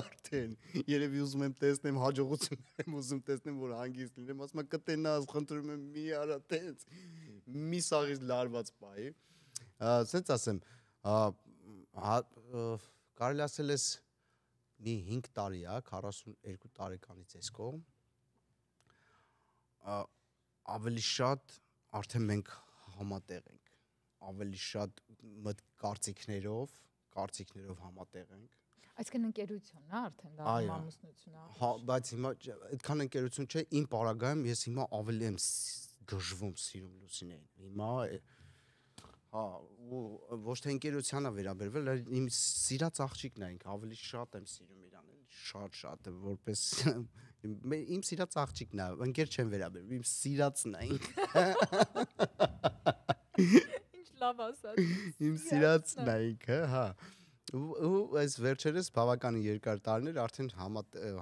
արդեն երևի ուզում եմ տեսնեմ հաջողություններ եմ ուզում տեսնեմ որ հանգիստ լինեմ ասում եմ կտենաս խնդրում եմ մի արա տենց մի սաղից լարված բայ ասենց ասեմ հա, կարելի ասել ես մի 5 տարի է 42 տարեկանից ես կողմ ավելի շատ արդեն մենք համատեղ ենք ավելի շատ մտ կարծիքներով կարծիքներով համատեղենք։ Այսինքն ընկերություն է արդեն դա համամասնություն է։ Հա, բայց հիմա այդքան ընկերություն չէ, իմ պարագայում ես հիմա ավելի եմ գժվում սիրում լուսինեին։ Հիմա հա, ոչ թե ընկերությանը վերաբերվել, այլ իմ սիրած աղջիկն է ինքը, ավելի շատ եմ սիրում իրան, շատ-շատ որպես իմ սիրած աղջիկն է, ընկեր չեմ վերաբերվում, իմ սիրածն է ինքը։ լավ ասած։ Իմ սիրածն է ինքը, հա։, հա։ Ու այս վերջերս բավականին երկար տարիներ արդեն համատեղ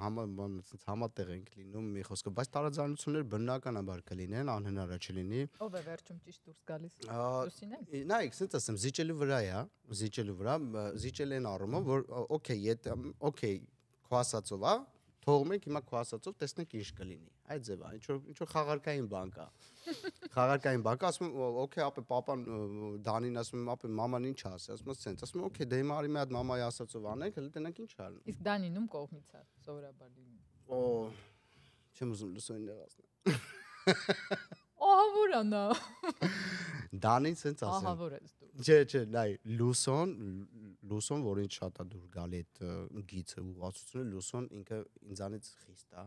համատեղ ենք լինում մի խոսքով, բայց տարաձայնություններ բնականաբար կլինեն, անհնար է չլինի։ Ով է վերջում ճիշտ դուրս գալիս։ Լուսինն է։ Նայեք, ասած ասեմ, զիջելու վրա է, զիջելու վրա, զիջել են առումով, որ օքեյ, եթե օքեյ, քո ասածով է, թողում ենք հիմա քո ասածով տեսնենք ինչ կլինի։ Այդ ձևա, ինչ որ ինչ որ խաղարկային բան կա։ Խաղարկային բան կա, ասում եմ, օքեյ, ապե papan Դանին ասում եմ, ապե մաման ինչ ասի, ասում եմ, սենց, ասում եմ, օքեյ, դե հիմա արի մի հատ մամայի ասածով անենք, հələ տենանք ինչ արնի։ Իսկ Դանինում կողմից է սովորաբար լինում։ Օ, չեմ ուզում լուսոյին դեղացնել։ Ահա որ անա։ Դանին սենց ասում։ Ահա որ է, Չէ, չէ, լայ, լուսոն, լուսոն, որին շատ է դուր գալի այդ գիծը ուղացությունը, լուսոն ինքը ինձանից խիստ է։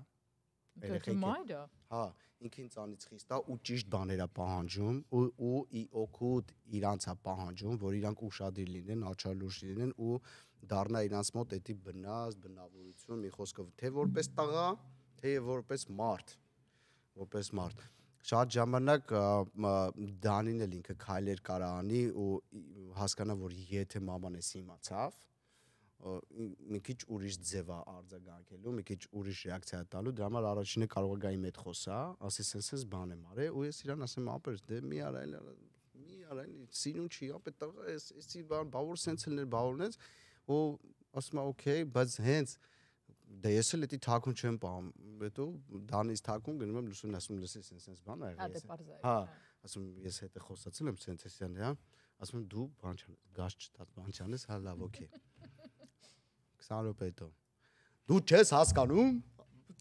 Երեխեքը։ Հա, ինքը ինձանից խիստ է ու ճիշտ բաներ է պահանջում ու ու ի օգուտ իրանց է պահանջում, որ իրանք ուրشادիր լինեն, աչալուրջ լինեն ու դառնա իրանց մոտ էդի բնած, բնավորություն, մի խոսքով, թե որպես տղա, թե որպես մարդ, որպես մարդ շատ ժամանակ Դանին էլ ինքը քայլեր կարա անի ու հասկանա որ եթե մամանես իմացավ մի քիչ ուրիշ ձև է արձագանքելու, մի քիչ ուրիշ ռեակցիա տալու, դրա համար առաջինը կարող է գա իմ հետ խոսա, ասի սենսես բան եմ արել ու ես իրան ասեմ ապեր դե մի արա այլ մի արա այլ սինուն չի ապե տղա էս էսի բան բավոր սենսելներ բավորնեց ու ասում է օքեյ, բայց հենց դե ես էլ էդի թակուն չեմ պահում, հետո դանից թակուն գնում եմ լուսուն ասում լսի սենց սենց բան ա հա, եղել։ դե հա, հա, ասում ես հետը խոսացել եմ Սենցեսյան, հա, ասում դու բան չանես, գազ չտած բան չանես, հա լավ, օքեյ։ 20 րոպե հետո։ Դու չես հասկանում,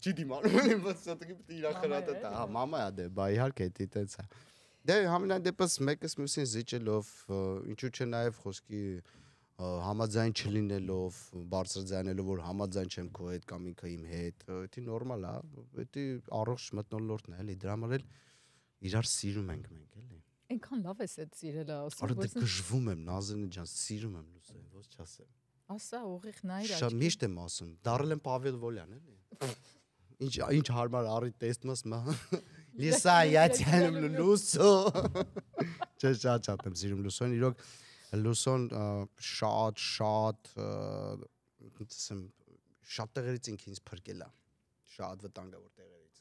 չի դիմանում իմ պես սատկի պետք է իրա խրատը տա։ Հա, մամա ա դե, բա իհարկե դի տենց ա։ Դե համենայն դեպս մեկս մյուսին զիջելով, ինչու՞ չէ նաև խոսքի համաձայն չլինելով, բարձրաձայնելով, որ համաձայն չեմ քո հետ կամ ինքը իմ հետ, դա նորմալ է, դա առողջ մտնոլորտն է, էլի, դրա համար էլ իրար սիրում ենք մենք, էլի։ Այնքան լավ է այդ սիրելը, ասում եմ։ Արդեն գժվում եմ, Նազենի ջան, սիրում եմ լուսեն, ոչ չասեմ։ Ասա, ուղիղ նայր աչքի։ Շատ միշտ եմ ասում, դարել եմ Պավել Վոլյան, էլի։ Ինչ ինչ հարմար առի տեսնաս մա։ Լիսա, յա ցանում լուսո։ Չէ, շատ շատ եմ սիրում լուսոն, իրոք լուսոն շատ շատ ասեմ շատ տեղերից ինքը ինձ փրկել է շատ վտանգավոր տեղերից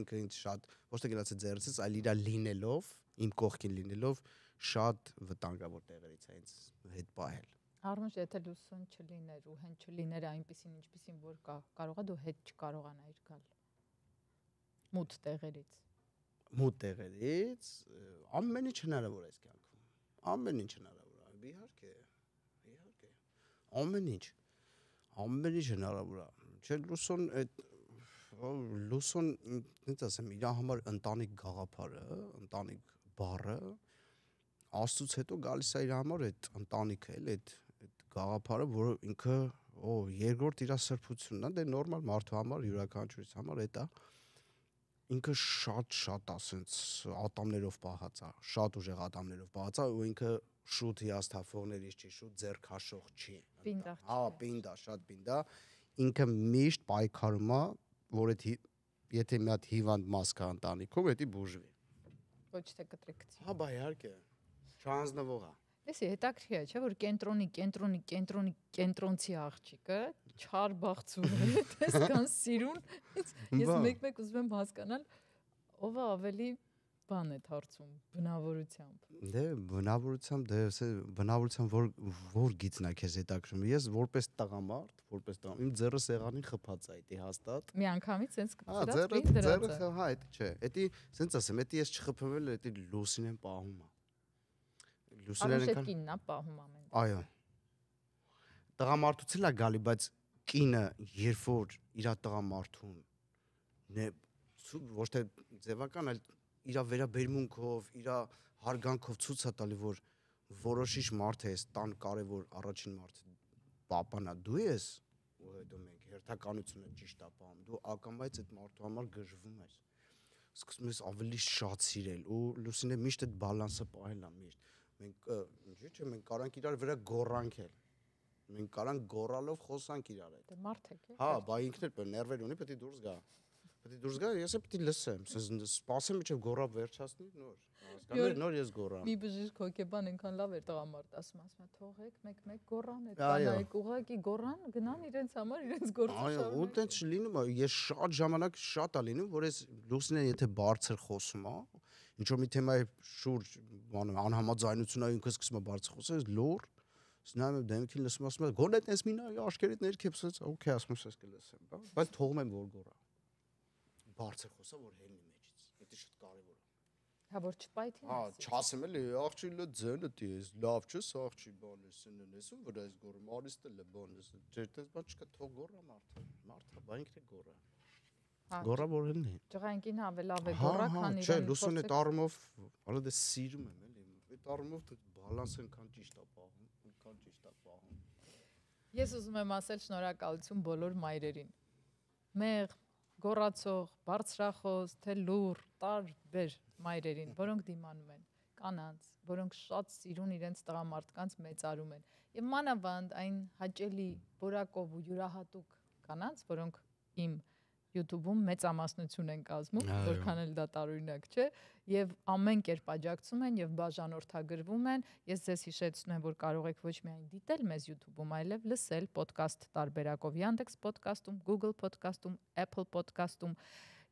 ինքը ինձ շատ ոչ թե գնացի ձերից այլ իրա լինելով իմ կողքին լինելով շատ վտանգավոր տեղերից է ինձ հետ պահել Արմուշ, եթե լուսոն չլիներ ու հենց չլիներ այնպեսին ինչպեսին որ կա, կարողա դու հետ չկարողանայիր գալ։ Մութ տեղերից։ Մութ տեղերից ամեն ինչ հնարավոր է այս կյանքում։ Ամեն ինչ հնարավոր իհարկե, իհարկե։ Ամեն ինչ, ամեն ինչ հնարավոր է։ Չէ, լուսոն այդ լուսոն, ինչ ասեմ, իր համար ընտանիք գաղափարը, ընտանիք բառը աստծուց հետո գալիս է իր համար այդ ընտանիքը, էլ այդ այդ գաղափարը, որը ինքը օ երկրորդ իր սրբությունն է, դե նորմալ մարդու համար, յուրաքանչյուրից համար էտա ինքը շատ շատ ասենց ատամներով պահած է, շատ ուժեղ ատամներով պահած է ու ինքը շուտ հիասթափողներ իսկ չի, շուտ ձեռք հաշող չի։ Պինդա։ Հա, պինդա, շատ պինդա։ Ինքը միշտ պայքարում է, որ այդ եթե մի հատ հիվանդ մաս կա ընտանիքում, դա բուժվի։ Ոչ թե կտրիկցի։ Հա, բա իհարկե։ Չանձնվող է։ Լսի, հետաքրքիր է, չէ՞, որ կենտրոնի, կենտրոնի, կենտրոնի, կենտրոնցի աղջիկը չար բացուն է, դες կան սիրուն։ Ես մեկ-մեկ ուզում եմ հասկանալ, ով է ավելի բան այդ հարցում բնավորությամբ։ Դե բնավորությամբ դե ասե բնավորությամբ որ որ գիծն է քեզ հետաքրում։ Ես որպես տղամարդ, որպես տղամ, իմ ձեռը սեղանին խփած է դա հաստատ։ Մի անգամից sense դրած։ Հա, ձեռը ձեռը հա, դա չէ։ Դա sense ասեմ, դա ես չխփվել, դա լուսին են պահում։ Լուսինն են կան։ Այդ կինն է պահում ամեն։ Այո։ Տղամարդուցել է գալի, բայց կինը երբ որ իր տղամարդուն ն է ոչ թե ձևական, այլ իր վերաբերմունքով, իր հարգանքով ցույց է տալի, որ որոշիչ մարդ է, տան կարևոր առաջին մարդ պապանա դու ես, ու հետո մենք հերթականությունը ճիշտ ապահում։ Դու ակամայից այդ մարդու համար գժվում ես սկսում ես ավելի շատ սիրել ու լուսինը միշտ այդ բալանսը պահելն է միշտ մենք ինչի՞ չէ մենք կարանք իրար վրա գորանքել մենք կարանք գորալով խոսանք իրար հետ։ Դե մարդ եք, է։ Հա, բա ինքն էլ նერվեր ունի, պետք է դուրս գա պետք է դուրս գա, ես պետք է լսեմ, ասես սպասեմ, մինչև գոռապ վերջացնի նոր։ Հասկանու՞մ, նոր ես գոռամ։ Մի բժիշկ հոգեբան ընքան լավ էր տղամարդ, ասում ասում թողեք, մեկ-մեկ գոռան է, տանայք ուղակի գոռան, գնան իրենց համար, իրենց գործը շարունակեն։ Այո, ու տենց լինում է, ես շատ ժամանակ շատ է լինում, որ ես լուսնեն եթե բարձր խոսում, հա, ինչ որ մի թեմայի շուրջ անհամաձայնություն է, ինքը սկսում է բարձր խոսել, լոր նայում եմ դեմքին լսում ասում եմ գոնե այտենց մինա աշկերտ ներքեփսած օքեյ ասում ես կլսեմ բա բայց թողում եմ որ գորա բարձր խոսա, որ հելնի մեջից։ Դա շատ կարևոր է։ Հա որ չպայթին։ Հա, չասեմ էլի, աղջի լը ձենը դի էս, լավ չես աղջի բան էս, ընն էս ու վրա էս գորը, մարիստը լը բան էս, ջերտես բան չկա, թող գորա մարդը, մարդը բա ինքն է գորը։ հա։ Գորա որ հելնի։ Ճղայինքին ավելավ է հա, գորա, հա, քան իրեն։ Չէ, լուսուն այդ առումով, հələ դե սիրում եմ էլի, այդ առումով դե բալանս ենքան ճիշտ է պահում, ենքան ճիշտ է պահում։ Ես ուզում եմ ասել շնորհակալություն բոլոր մայրերին։ Մեղ, գոռացող, բարձրախոս, թե լուր, տարբեր մայրերին, որոնք դիմանում են կանանց, որոնք շատ սիրուն իրենց տղամարդկանց մեծարում են։ Եվ մանավանդ այն հաճելի, որակով ու յուրահատուկ կանանց, որոնք իմ YouTube-ում մեծամասնություն են կազմում, որքան էլ դա տարօրինակ չէ, եւ ամեն կերպ աջակցում են եւ բաժանորդագրվում են։ Ես ձեզ հիշեցնում եմ, որ կարող եք ոչ միայն դիտել մեզ YouTube-ում, այլև լսել podcast տարբերակով Yandex Podcast-ում, Google Podcast-ում, Apple Podcast-ում,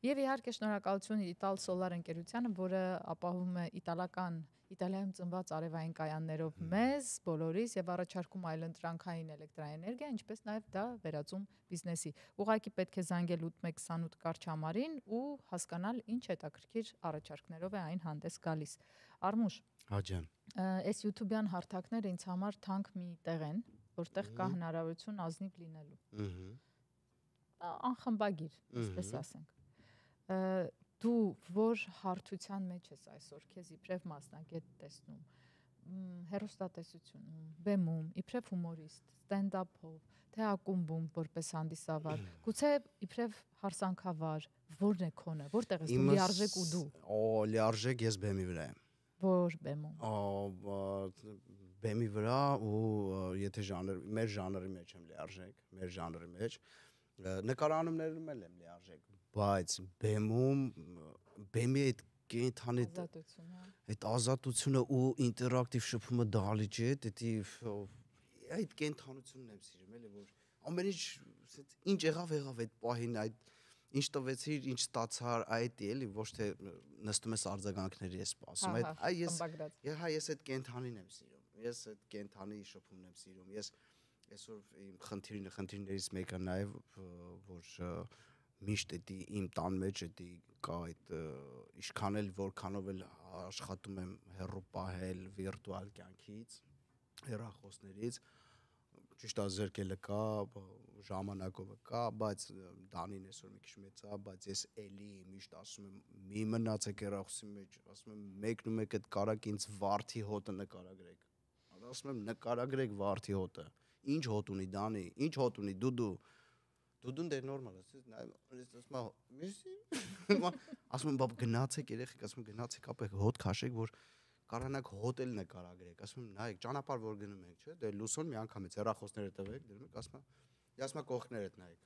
Եվ իհարկե շնորհակալություն Իտալ Solar ընկերությանը, որը ապահովում է իտալական Իտալիայում ծնված արևային կայաններով մեզ բոլորիս եւ առաջարկում այլընտրանքային էլեկտրակայաներգիա, ինչպես նաեւ դա վերածում բիզնեսի։ Ուղղակի պետք է զանգել 8128 կարճ համարին ու հասկանալ ինչ հետաքրքիր առաջարկներով է այն հանդես գալիս։ Արմուշ։ Հա ջան։ Այս YouTube-յան հարթակները ինձ համար թանկ մի տեղ են, որտեղ կա հնարավորություն ազնիվ լինելու։ Ահա անխմբագիր, այսպես ասենք դու որ հարթության մեջ ես այսօր քեզ իբրև մասնակետ տեսնում հերոստատեսությունում, բեմում, իբրև հումորիստ, ստենդափով, թե ակումբում որպես հանդիսավար, գուցե իբրև հարսանքավար, որն է քոնը, որտեղ ես դու լիարժեք ու դու։ Օ, լիարժեք ես բեմի վրա եմ։ Որ բեմում։ Օ, բեմի վրա ու եթե ժանր, մեր ժանրի մեջ եմ լիարժեք, մեր ժանրի մեջ նկարանումներում եմ լիարժեք բայց բեմում բեմի այդ կենթանի ազատությունը հա։ այդ ազատությունը ու ինտերակտիվ շփումը դալիճի հետ դա այդ կենթանությունն եմ սիրում էլի որ ամեն ինչ ասես ինչ եղավ եղավ այդ պահին այդ ինչ տվեցիր ինչ ստացար այդ էլի ոչ թե նստում ես արձագանքների ես սպասում հա, այդ հա, այ ես հա ես այդ կենթանին եմ սիրում ես այդ կենթանի շփումն եմ սիրում ես այսօր իմ խնդիրն խնդիրներից մեկը նաև որ միշտ էդի իմ տան մեջ էդի կա այդ ինչքան էլ որքանով էլ աշխատում եմ հեռու պահել վիրտուալ կյանքից, հեռախոսներից, ճիշտ ազերկելը կա, ժամանակովը կա, բայց Դանին այսօր մի քիչ մեծ է, բայց ես էլի միշտ ասում եմ, մի մնացեք երախոսի մեջ, ասում եմ, մեկնում եք այդ կարակ ինձ վարթի հոտը նկարագրեք։ Ասում եմ, նկարագրեք վարթի հոտը։ Ինչ հոտ ունի Դանի, ինչ հոտ ունի դու դու դու դուն դեր նորմալ ես նայում ես ասում եմ միսի ասում եմ բաբ գնացեք երեխեք ասում գնացեք ապեք հոտ քաշեք որ կարանակ հոտել նկարագրեք ասում նայեք ճանապարհ որ գնում ենք չէ դե լուսոն մի անգամ է հեռախոսները տվեք դրում եք ասում ես «Դե ասում եմ կողքներդ նայեք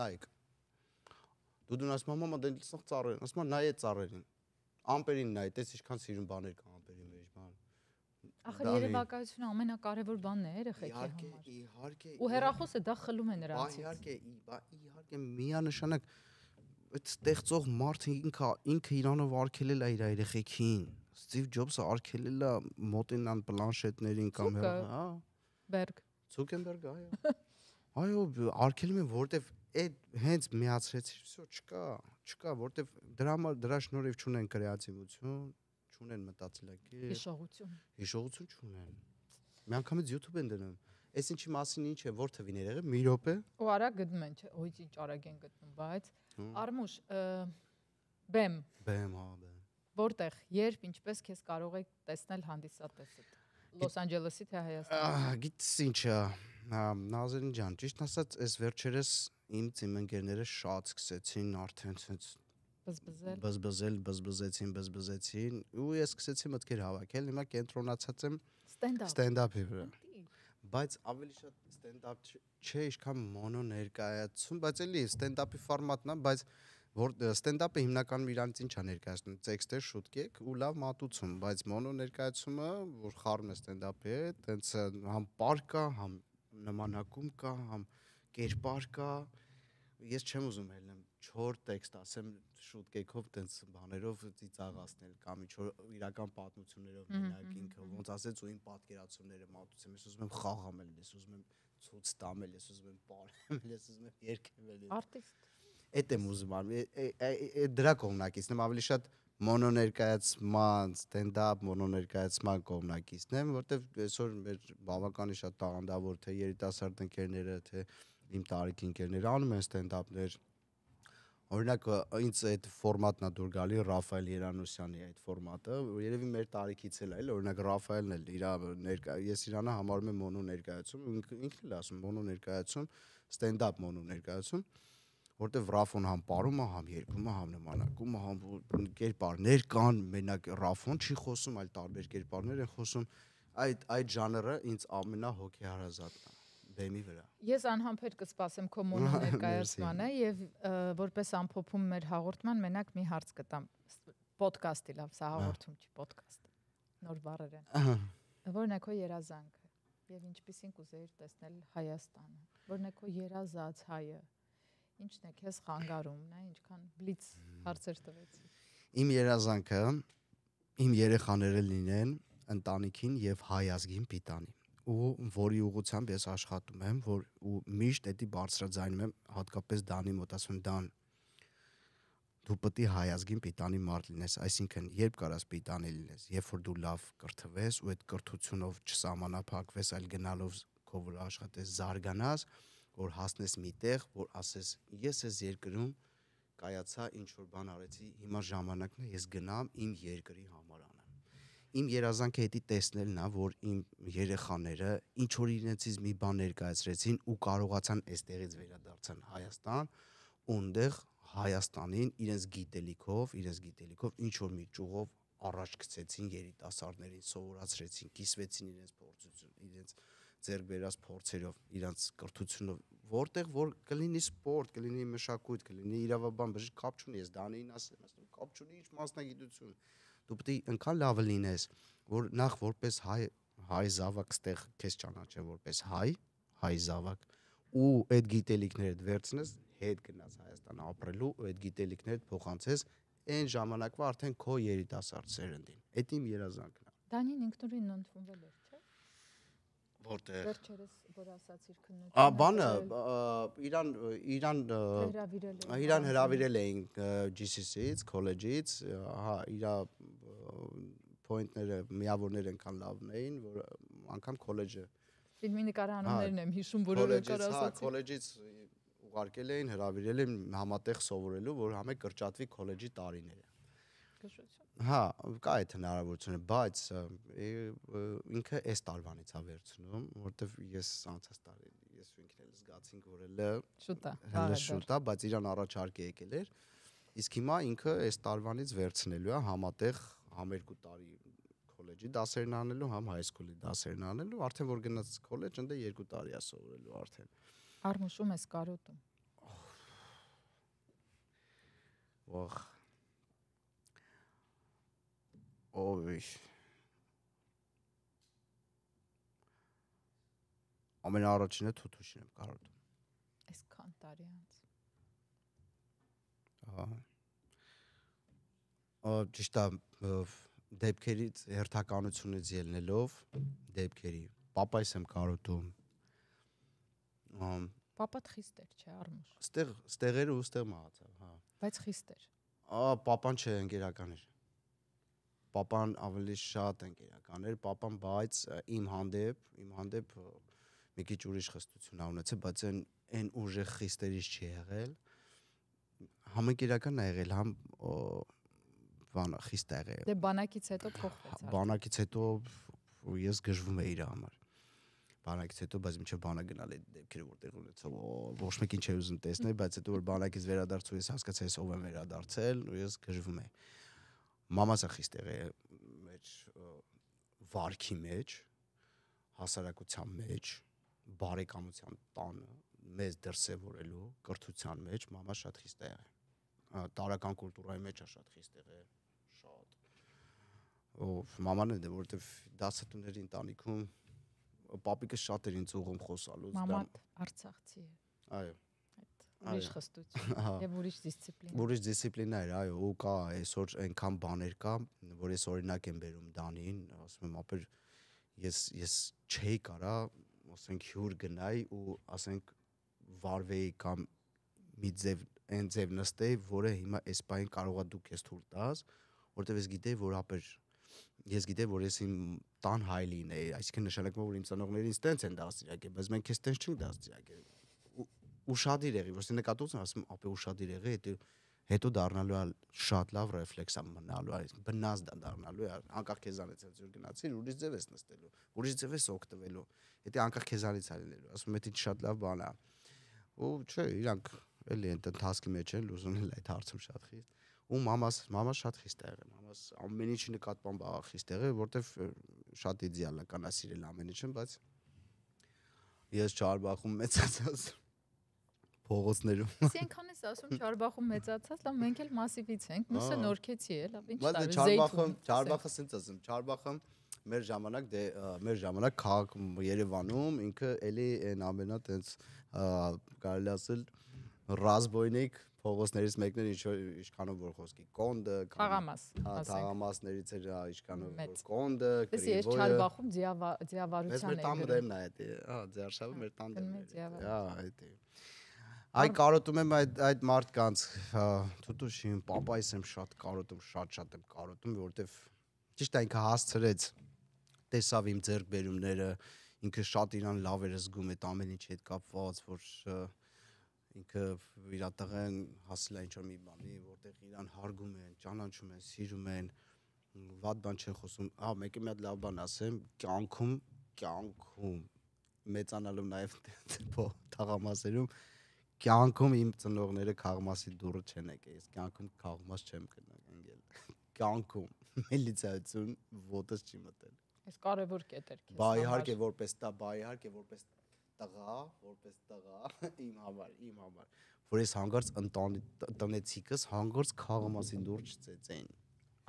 նայեք դու դուն ասում մամա դեն լսող ծառեր ասում նայե ծառերին ամպերին նայ տես ինչքան սիրուն բաներ կա ամպերի մեջ Ախր երևակայությունը ամենակարևոր բանն է երեխեքի համար։ Իհարկե, իհարկե։ Ու հերախոսը դա խլում է նրանցից։ Իհարկե, իհարկե միանշանակ այդ ստեղծող մարդը ինքը ինքը իրանով արկելել է իր երեխեքին։ Ստիվ Ջոբսը արկելել է մոտենան պլանշետներին կամ հա։ Բերգ։ Ցուկենբերգ, այո։ Այո, արկելում են, որովհետև այդ հենց միացրեցի, всё չկա, չկա, որովհետև դրա համար դրա շնորհիվ չունեն կրեատիվություն, չունեն մտածելակերպ, հիշողություն։ Հիշողություն չունեն։ Միանգամից YouTube են դնում։ Այս ինչի մասին ինչ է, որ թվին երեղը, մի րոպե։ Ու արա գտնում են, ոչ ինչ արագ են գտնում, բայց Արմուշ, բեմ։ Բեմ, հա, բեմ։ Որտեղ, երբ, ինչպես քեզ կարող եք տեսնել հանդիսատեսը։ Լոս Անջելեսի թե Հայաստանը։ Գիտես ինչա, Նազերին ջան, ճիշտ ասած, այս վերջերս իմ ծիմ ընկերները շատ սկսեցին արդեն ցենց բզբզել բզբզել բզբզեցին բզբզեցին ու ես սկսեցի մտքեր հավաքել հիմա կենտրոնացած եմ ստենդափ ստենդափի վրա բայց ավելի շատ ստենդափ չէ ինչքան մոնո ներկայացում բայց էլի ստենդափի ֆորմատն է բայց որ ստենդափը հիմնականում իրանից ինչ է ներկայացնում տեքստեր շուտ կեք ու լավ մատուցում բայց մոնո ներկայացումը որ խառն է ստենդափի հետ տենց համ պարկ կա համ նմանակում կա համ կերպար կա ես չեմ ուզում ելնեմ չոր տեքստ, ասեմ շուտ կեքով տենց բաներով ծիծաղացնել կամ ինչ որ իրական պատմություններով մենակ ինքը ոնց ասեց ու իմ պատկերացումները մատուցեմ, ես ուզում եմ խաղամել, ես ուզում եմ ցույց տամել, ես ուզում եմ բարել, ես ուզում եմ երկնել։ Արտիստ։ Էդ եմ ուզում արել։ Դրա կողմնակիցն եմ ավելի շատ մոնոներկայացման, ստենդափ մոնոներկայացման կողմնակիցն եմ, որտեվ այսօր մեր բավականին շատ տաղանդավոր թե երիտասարդ ընկերները, թե իմ տարիքի ընկերները անում են ստենդափներ, Օրինակ ինձ այդ ֆորմատն է դուր գալի Ռաֆայել Երանոսյանի այդ ֆորմատը, երևի մեր տարիքից էլ է, էլ օրինակ Ռաֆայելն էլ իր ներկա ես իրանը համարում եմ մոնո ներկայացում, ինքն էլ ասում մոնո ներկայացում, ստենդափ մոնո ներկայացում, որտեվ Ռաֆոն համ ապարում է, համ երկում է, համ նմանակում է, համ կերպարներ կան, մենակ Ռաֆոն չի խոսում, այլ տարբեր կերպարներ են խոսում։ Այդ այդ ժանրը ինձ ամենահոգեհարազատն է բեմի վրա։ Ես անհամբեր կսպասեմ քո մոնո ներկայացմանը եւ որպես ամփոփում մեր հաղորդման մենակ մի հարց կտամ։ Պոդքասթի լավ, սա հաղորդում չի, պոդքասթ։ Նոր բառեր են։ Որն է քո երազանքը եւ ինչպեսին կուզեիր տեսնել Հայաստանը։ Որն է քո երազած հայը։ Ինչն է քեզ խանգարում, նա ինչքան բլից հարցեր տվեցի։ Իմ երազանքը իմ երեխաները լինեն ընտանիքին եւ հայ ազգին պիտանի ու որի ուղությամբ ես աշխատում եմ, որ ու միշտ էդի բարձրաձայնում եմ հատկապես Դանի մոտ, ասում Դան դու պետք է հայազգին պիտանի մարդ լինես, այսինքն երբ կարաս պիտանի լինես, երբ որ դու լավ կրթվես ու այդ կրթությունով չսահմանափակվես, այլ գնալով քո վրա աշխատես, զարգանաս, որ հասնես մի տեղ, որ ասես ես ես երկրում կայացա ինչ որ բան արեցի, հիմա ժամանակն է ես գնամ իմ երկրի համար ան իմ երազանքը հետի տեսնելն է, որ իմ երեխաները ինչ որ իրենցից մի բան ներկայացրեցին ու կարողացան այստեղից վերադարձան Հայաստան, ոնտեղ Հայաստանին իրենց գիտելիքով, իրենց գիտելիքով ինչ որ մի ճյուղով առաջ գցեցին երիտասարդներին, սովորացրեցին, կիսվեցին իրենց փորձություն, իրենց ձեռք բերած փորձերով, իրենց կրթությունով, որտեղ որ կլինի սպորտ, կլինի մշակույթ, կլինի իրավաբան, բժիշկ կապ չունի, ես դանեին ասեմ, ասում կապ չունի ինչ մասնագիտություն դու պետք է ինքան լավը լինես, որ նախ որպես հայ հայ զավակ ստեղ քեզ ճանաչեն որպես հայ, հայ զավակ ու այդ գիտելիքներդ վերցնես, հետ գնաս Հայաստան ապրելու, այդ գիտելիքներդ փոխանցես այն ժամանակվա արդեն քո երիտասարդ սերնդին։ Այդ իմ երազանքն է։ Դանին ինքնուրույն ընդունվել էր որտեղ վերջերս որ ասացիր քննություն Ա բանը Իրան Իրան Իրան հրավիրել էինք GCC-ից, քոլեջից, հա, իր point-ները, միավորներ ենքան լավն էին, որ անգամ քոլեջը Ֆիլմի նկարահանումներն եմ հիշում, որը կար ասացի։ Հա, քոլեջից ուղարկել էին, հրավիրել էին համատեղ սովորելու, որ համե կրճատվի քոլեջի տարիները։ Գշուց Հա, կա այդ հնարավորությունը, բայց ինքը այս տարվանից է վերցնում, որովհետև ես անցած տարի ես ու ինքն էլ զգացինք, որ էլ շուտ է, հələ շուտ է, բայց իրան առաջարկ է եկել էր։ Իսկ հիմա ինքը այս տարվանից վերցնելու է համատեղ համ երկու տարի քոլեջի դասերն անելու, համ հայ սկոլի դասերն անելու, արդեն որ գնաց քոլեջ, ընդ է երկու տարի է սովորելու արդեն։ Արմուշում ես կարոտում։ Ոխ ով է ամենաառաջինը թութուշին եմ կարոտում այսքան տարի անց ահա ճիշտ է դեպքերից հերթականությունից ելնելով դեպքերի papas եմ կարոտում papat խիստ էր չէ արմուշ ստեղ ստեղերը ու ստեղ մահացավ հա բայց խիստ էր Ա, պապան չէ, ընկերական էր։ Պապան ավելի շատ ընկերական էր, պապան բայց իմ հանդեպ, իմ հանդեպ մի քիչ ուրիշ խստություն ունեցել, բայց այն այն ուժը խիստերից չի եղել։ Համընկերականն է եղել, համ բան խիստ է եղել։ Դե բանակից հետո փոխվեց։ հա, Բանակից հետո ես գժվում էի իր համար բանակից հետո, բայց մինչև բանը գնալ է դեպքերը որտեղ ունեցավ, ոչ մեկին չէի ուզում տեսնել, բայց հետո որ բանակից վերադարձու ես հասկացա, ես ով եմ վերադարձել ու ես գժվում եմ մամասը խիստ եղե մեր վարքի մեջ, հասարակության մեջ, բարեկամության տանը մեզ դրսևորելու կրթության մեջ մամա շատ խիստ է եղել։ Տարական կուլտուրայի մեջ է շատ խիստ եղել, շատ։ Ով մաման է դե որովհետև դասատուների ընտանիքում պապիկը շատ էր ինձ ուղում խոսալուց։ Մաման Արցախցի է։ Այո ուրիշ խստություն եւ ուրիշ դիսցիպլին։ Ուրիշ դիսցիպլինա էր, այո, ու կա այսօր այնքան բաներ կա, որ ես օրինակ եմ բերում Դանիին, ասում եմ, ապեր ես ես չէի կարա, ասենք հյուր գնայի ու ասենք վարվեի կամ մի ձև այն ձև նստեի, որը հիմա այս բան կարողա դու քեզ թույլ տաս, որտեվ ես գիտեի, որ ապեր ես գիտեի որ ես իմ տան հայլին է այսինքն նշանակում որ իմ ծնողներին ստենց են դաստիարակել բայց մենք քեզ տենց չենք դաստիարակել ուշադիր եղի, որսի նկատողն ասում ապե ուշադիր եղի, հետո հետո դառնալու է շատ լավ ռեֆլեքս ա մնալու, այս բնած դա դառնալու է, անկախ քեզանից էլ ջուր գնացիր, ուրիշ ձև ես նստելու, ուրիշ ձև ես օգտվելու։ Դա անկախ քեզանից ա լինելու։ Ասում եմ, դա շատ լավ բան է։ Ու չէ, իրանք էլի այդ ընթացքի մեջ են լուզում էլ այդ հարցում շատ խիստ ու մամաս մամա շատ խիստ եղել մամաս ամեն ինչի նկատմամբ աղա խիստ եղել որտեվ շատ իդեալական է սիրել ամեն ինչը բայց ես չարբախում մեծացած փողոցներում։ Իսկ ենքան էս ասում Չարբախում մեծացած, լավ մենք էլ massivից ենք, մուսը նորքեցի է, լավ ինչ դե տալու։ Չարբախում, Չարբախը ցենց ասում, Չարբախը մեր ժամանակ դե մեր ժամանակ քաղաք Երևանում ինքը էլի այն ամենա տենց կարելի ասել ռազբոյնիկ փողոցներից մեկն էր ինչ ինչքանով որ խոսքի կոնդը թաղամաս թաղամասներից էր ինչքանով որ կոնդը գրիվոյը ես չալբախում ձիավարության էր մեր տանը դեմն է դա հա ձերշավը մեր տանը դեմն է հա դա Այ կարոտում եմ այդ այդ մարդկանց թուտուշին, papays եմ շատ կարոտում, շատ-շատ եմ կարոտում, որովհետև ճիշտ է ինքը հասցրեց տեսավ իմ ձերբերումները, ինքը շատ իրան լավ էր զգում այդ ամեն ինչի հետ կապված, որ ինքը իր տղեն հասել է ինչ-որ մի բանի, որտեղ իրան հարգում են, ճանաչում են, սիրում են, վատ բան չեն խոսում։ Ահա մեկը մի հատ լավ բան ասեմ, կյանքում, կյանքում մեծանալով նաև թաղամասերում կյանքում իմ ծնողները քաղմասի դուրը չեն եկել, ես կյանքում քաղմաս չեմ կնանգել։ Կյանքում միլիցիայություն ոտս չի մտել։ Այս կարևոր կետեր քեզ։ Բա իհարկե որպես տա, բա իհարկե որպես տղա, որպես տղա իմ համար, իմ համար, որ ես հանգարց ընտանի տնեցիկս հանգարց քաղմասի դուր չծեցեին։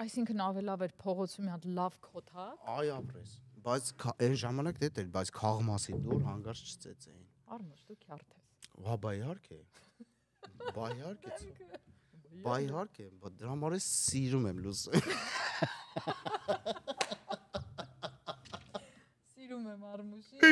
Այսինքն ավելավ էր փողոցում մի հատ լավ կոթակ։ Այ ապրես, բայց այն ժամանակ դա դե էր, բայց քաղմասի դուր հանգարց չծեցեին։ Արմոս, դու քյարթ ես։ Հա, բայ իհարկե։ Բայ իհարկե։ Բայ իհարկե, դրա համար է սիրում եմ լուսը։ Սիրում եմ Արմուշի,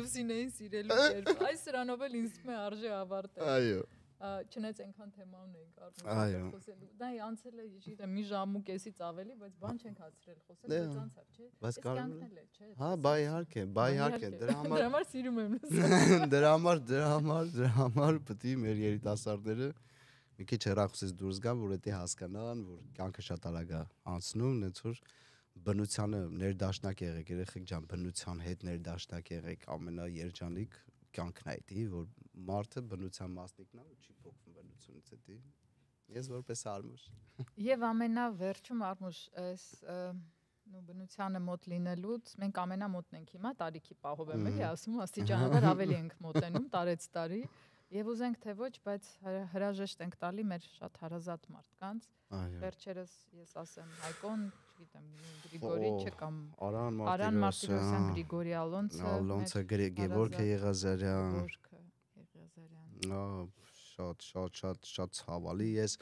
լուսին էին սիրելու երբ։ Այս սրանով էլ ինձ մե արժե ավարտել։ Այո չնայած այնքան թեման ենք արդեն խոսելու։ Դա անցել է, գիտեմ, մի ժամ ու կեսից ավելի, բայց բան չենք հասցրել խոսել, բայց դե, անցավ, հա, չէ՞։ Բայց կարողնել է, չէ՞։ Հա, բա իհարկե, բա իհարկե, դրա համար Դրա համար սիրում եմ լսել։ Դրա համար, դրա համար, դրա համար պետք է մեր երիտասարդները մի քիչ հեռախոսից դուրս գան, որ դա հասկանան, որ կյանքը շատ արագ է անցնում, այնց որ բնությանը ներդաշնակ եղեք, երեխեք ջան, բնության հետ ներդաշնակ եղեք, ամենաերջանիկ կյանքն է դի, որ մարդը բնության մասնիկն է ու չի փոխվում բնությունից դի։ Ես որպես արմուշ։ Եվ ամենավերջում արմուշ էս նո բնությանը մոտ լինելուց մենք ամենամոտն ենք հիմա տարիքի պահով եմ էլի ասում աստիճանաբար ավելի ենք մոտենում տարեց տարի եւ ուզենք թե ոչ բայց հրաժեշտ ենք տալի մեր շատ հարազատ մարդկանց վերջերս ես ասեմ հայկոն չգիտեմ, Գրիգորիչը կամ Արան Մարտիրոսյան, Արան Մարտիրոսյան, Գրիգորի Ալոնցը, Ալոնցը Գևորգը Եղազարյան։ Գևորգը Եղազարյան։ Ա շատ շատ շատ շատ ցավալի ես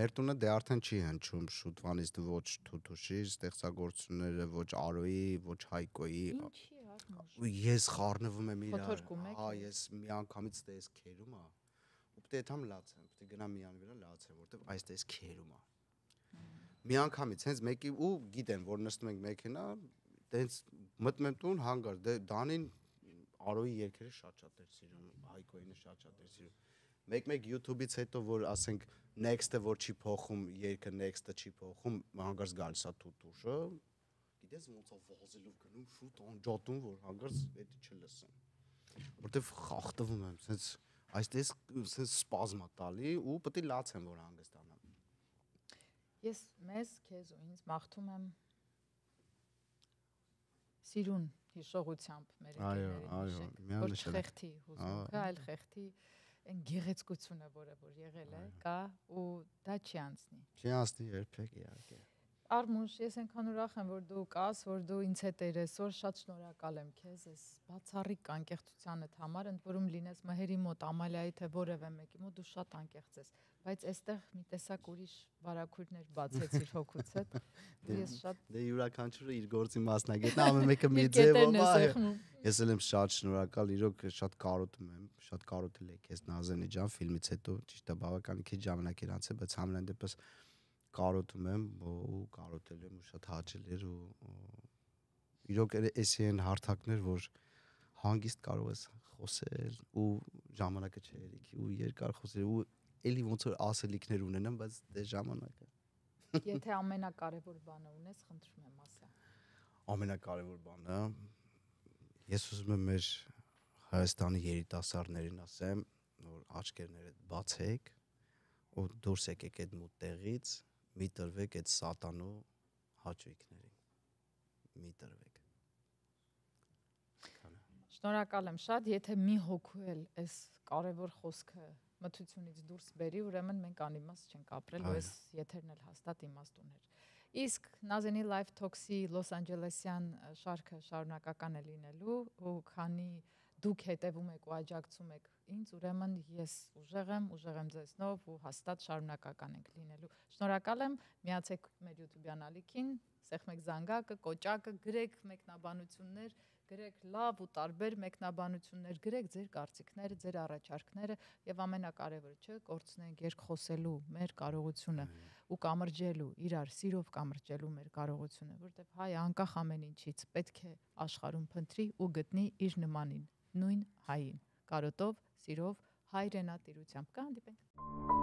մեր տունը դե արդեն չի հնչում շուտվանից ոչ թութուշի ստեղծագործությունները ոչ արոյի ոչ հայկոյի ինչի ես խառնվում եմ իրար հա ես մի անգամից դես քերում ա ու պետք է թամ լացեմ պետք է գնամ միան վրա լացեմ որտեվ այս դես քերում ա միանգամից հենց մեկի ու գիտեմ որ նստում ենք մեքենա տենց մտմեմ տուն հանգար դե դանին արոյի երկերը շատ-շատ էր սիրում հայկոյինը շատ-շատ էր սիրում մեկ-մեկ YouTube-ից հետո որ ասենք next-ը որ չի փոխում երկը next-ը չի փոխում հանգարց գալիս է թութուշը գիտես ոնց է վազելով գնում շուտ անջատում որ հանգարց դա չլսեմ որտեվ խախտվում եմ սենց այստես սենց սպազմ է տալի ու պետք է լացեմ որ հանգստանամ Ես մեզ քեզ ու ինձ մաղթում եմ սիրուն հիշողությամբ մեր ընկերներին։ Այո, այո, որ չխեղթի հուզմունքը, այլ խեղթի այն գեղեցկությունը, որը որ եղել է, կա ու դա չի անցնի։ Չի անցնի երբեք, իհարկե։ Արմուշ, ես այնքան ուրախ եմ, որ դու կաս, որ դու ինձ հետ ես, այսօր շատ շնորհակալ եմ քեզ, ես բացառիկ անկեղծությանդ համար, ընդ որում լինես մհերի մոտ, Ամալիայի թե որևէ մեկի մոտ դու շատ անկեղծ ես, բայց այստեղ մի տեսակ ուրիշ բարակուրներ բացեցիր հոգուց հետ։ դե, Ես շատ Դե յուրաքանչյուրը իր գործի մասնագետն է, ամեն մեկը մի ձևով է։ Ես էլ եմ շատ շնորհակալ, իրոք շատ կարոտում եմ, շատ կարոտել եք ես Նազենի ջան ֆիլմից հետո, ճիշտ է բավական քիչ ժամանակ էր անցել, բայց համենայն դեպս կարոտում եմ ու կարոտել եմ ու շատ հաճելի էր ու իրոք էս այն հարթակներ, որ հանգիստ կարող ես խոսել ու ժամանակը չերիքի ու երկար խոսել ու էլի ոնց որ ասելիքներ ունենամ, բայց դե ժամանակը։ Եթե ամենակարևոր բանը ունես, խնդրում եմ ասա։ Ամենակարևոր բանը ես ուզում եմ մեր Հայաստանի երիտասարդներին ասեմ, որ աչքերները բացեք, ու դուրս եկեք այդ մուտտեղից մի տրվեք այդ սատանու հաճույքներին։ Մի տրվեք։ Շնորհակալ եմ շատ, եթե մի հոգու էլ այս կարևոր խոսքը մթությունից դուրս բերի, ուրեմն մենք անիմաստ չենք ապրել, ու այս եթերն էլ հաստատ իմաստ ուներ։ Իսկ Նազենի Life Talks-ի Լոս Անջելեսյան շարքը շարունակական է լինելու, ու քանի դուք հետևում եք ու աջակցում եք ինձ, ուրեմն ես ուժեղ եմ, ուժեղ եմ ձեզնով ու հաստատ շարունակական ենք լինելու։ Շնորհակալ եմ, միացեք մեր YouTube-յան ալիքին, սեղմեք զանգակը, կոճակը, գրեք մեկնաբանություններ, գրեք լավ ու տարբեր մեկնաբանություններ, գրեք ձեր կարծիքները, ձեր առաջարկները եւ ամենակարևորը, չէ, կորցնենք երկխոսելու մեր կարողությունը ու կամրջելու, իրար սիրով կամրջելու մեր կարողությունը, որտեղ հայ անկախ ամեն ինչից պետք է աշխարհում փնտրի ու գտնի իր նմանին, նույն հային։ Կարոտով սիրով հայրենատիրությամբ կհանդիպենք։ Կա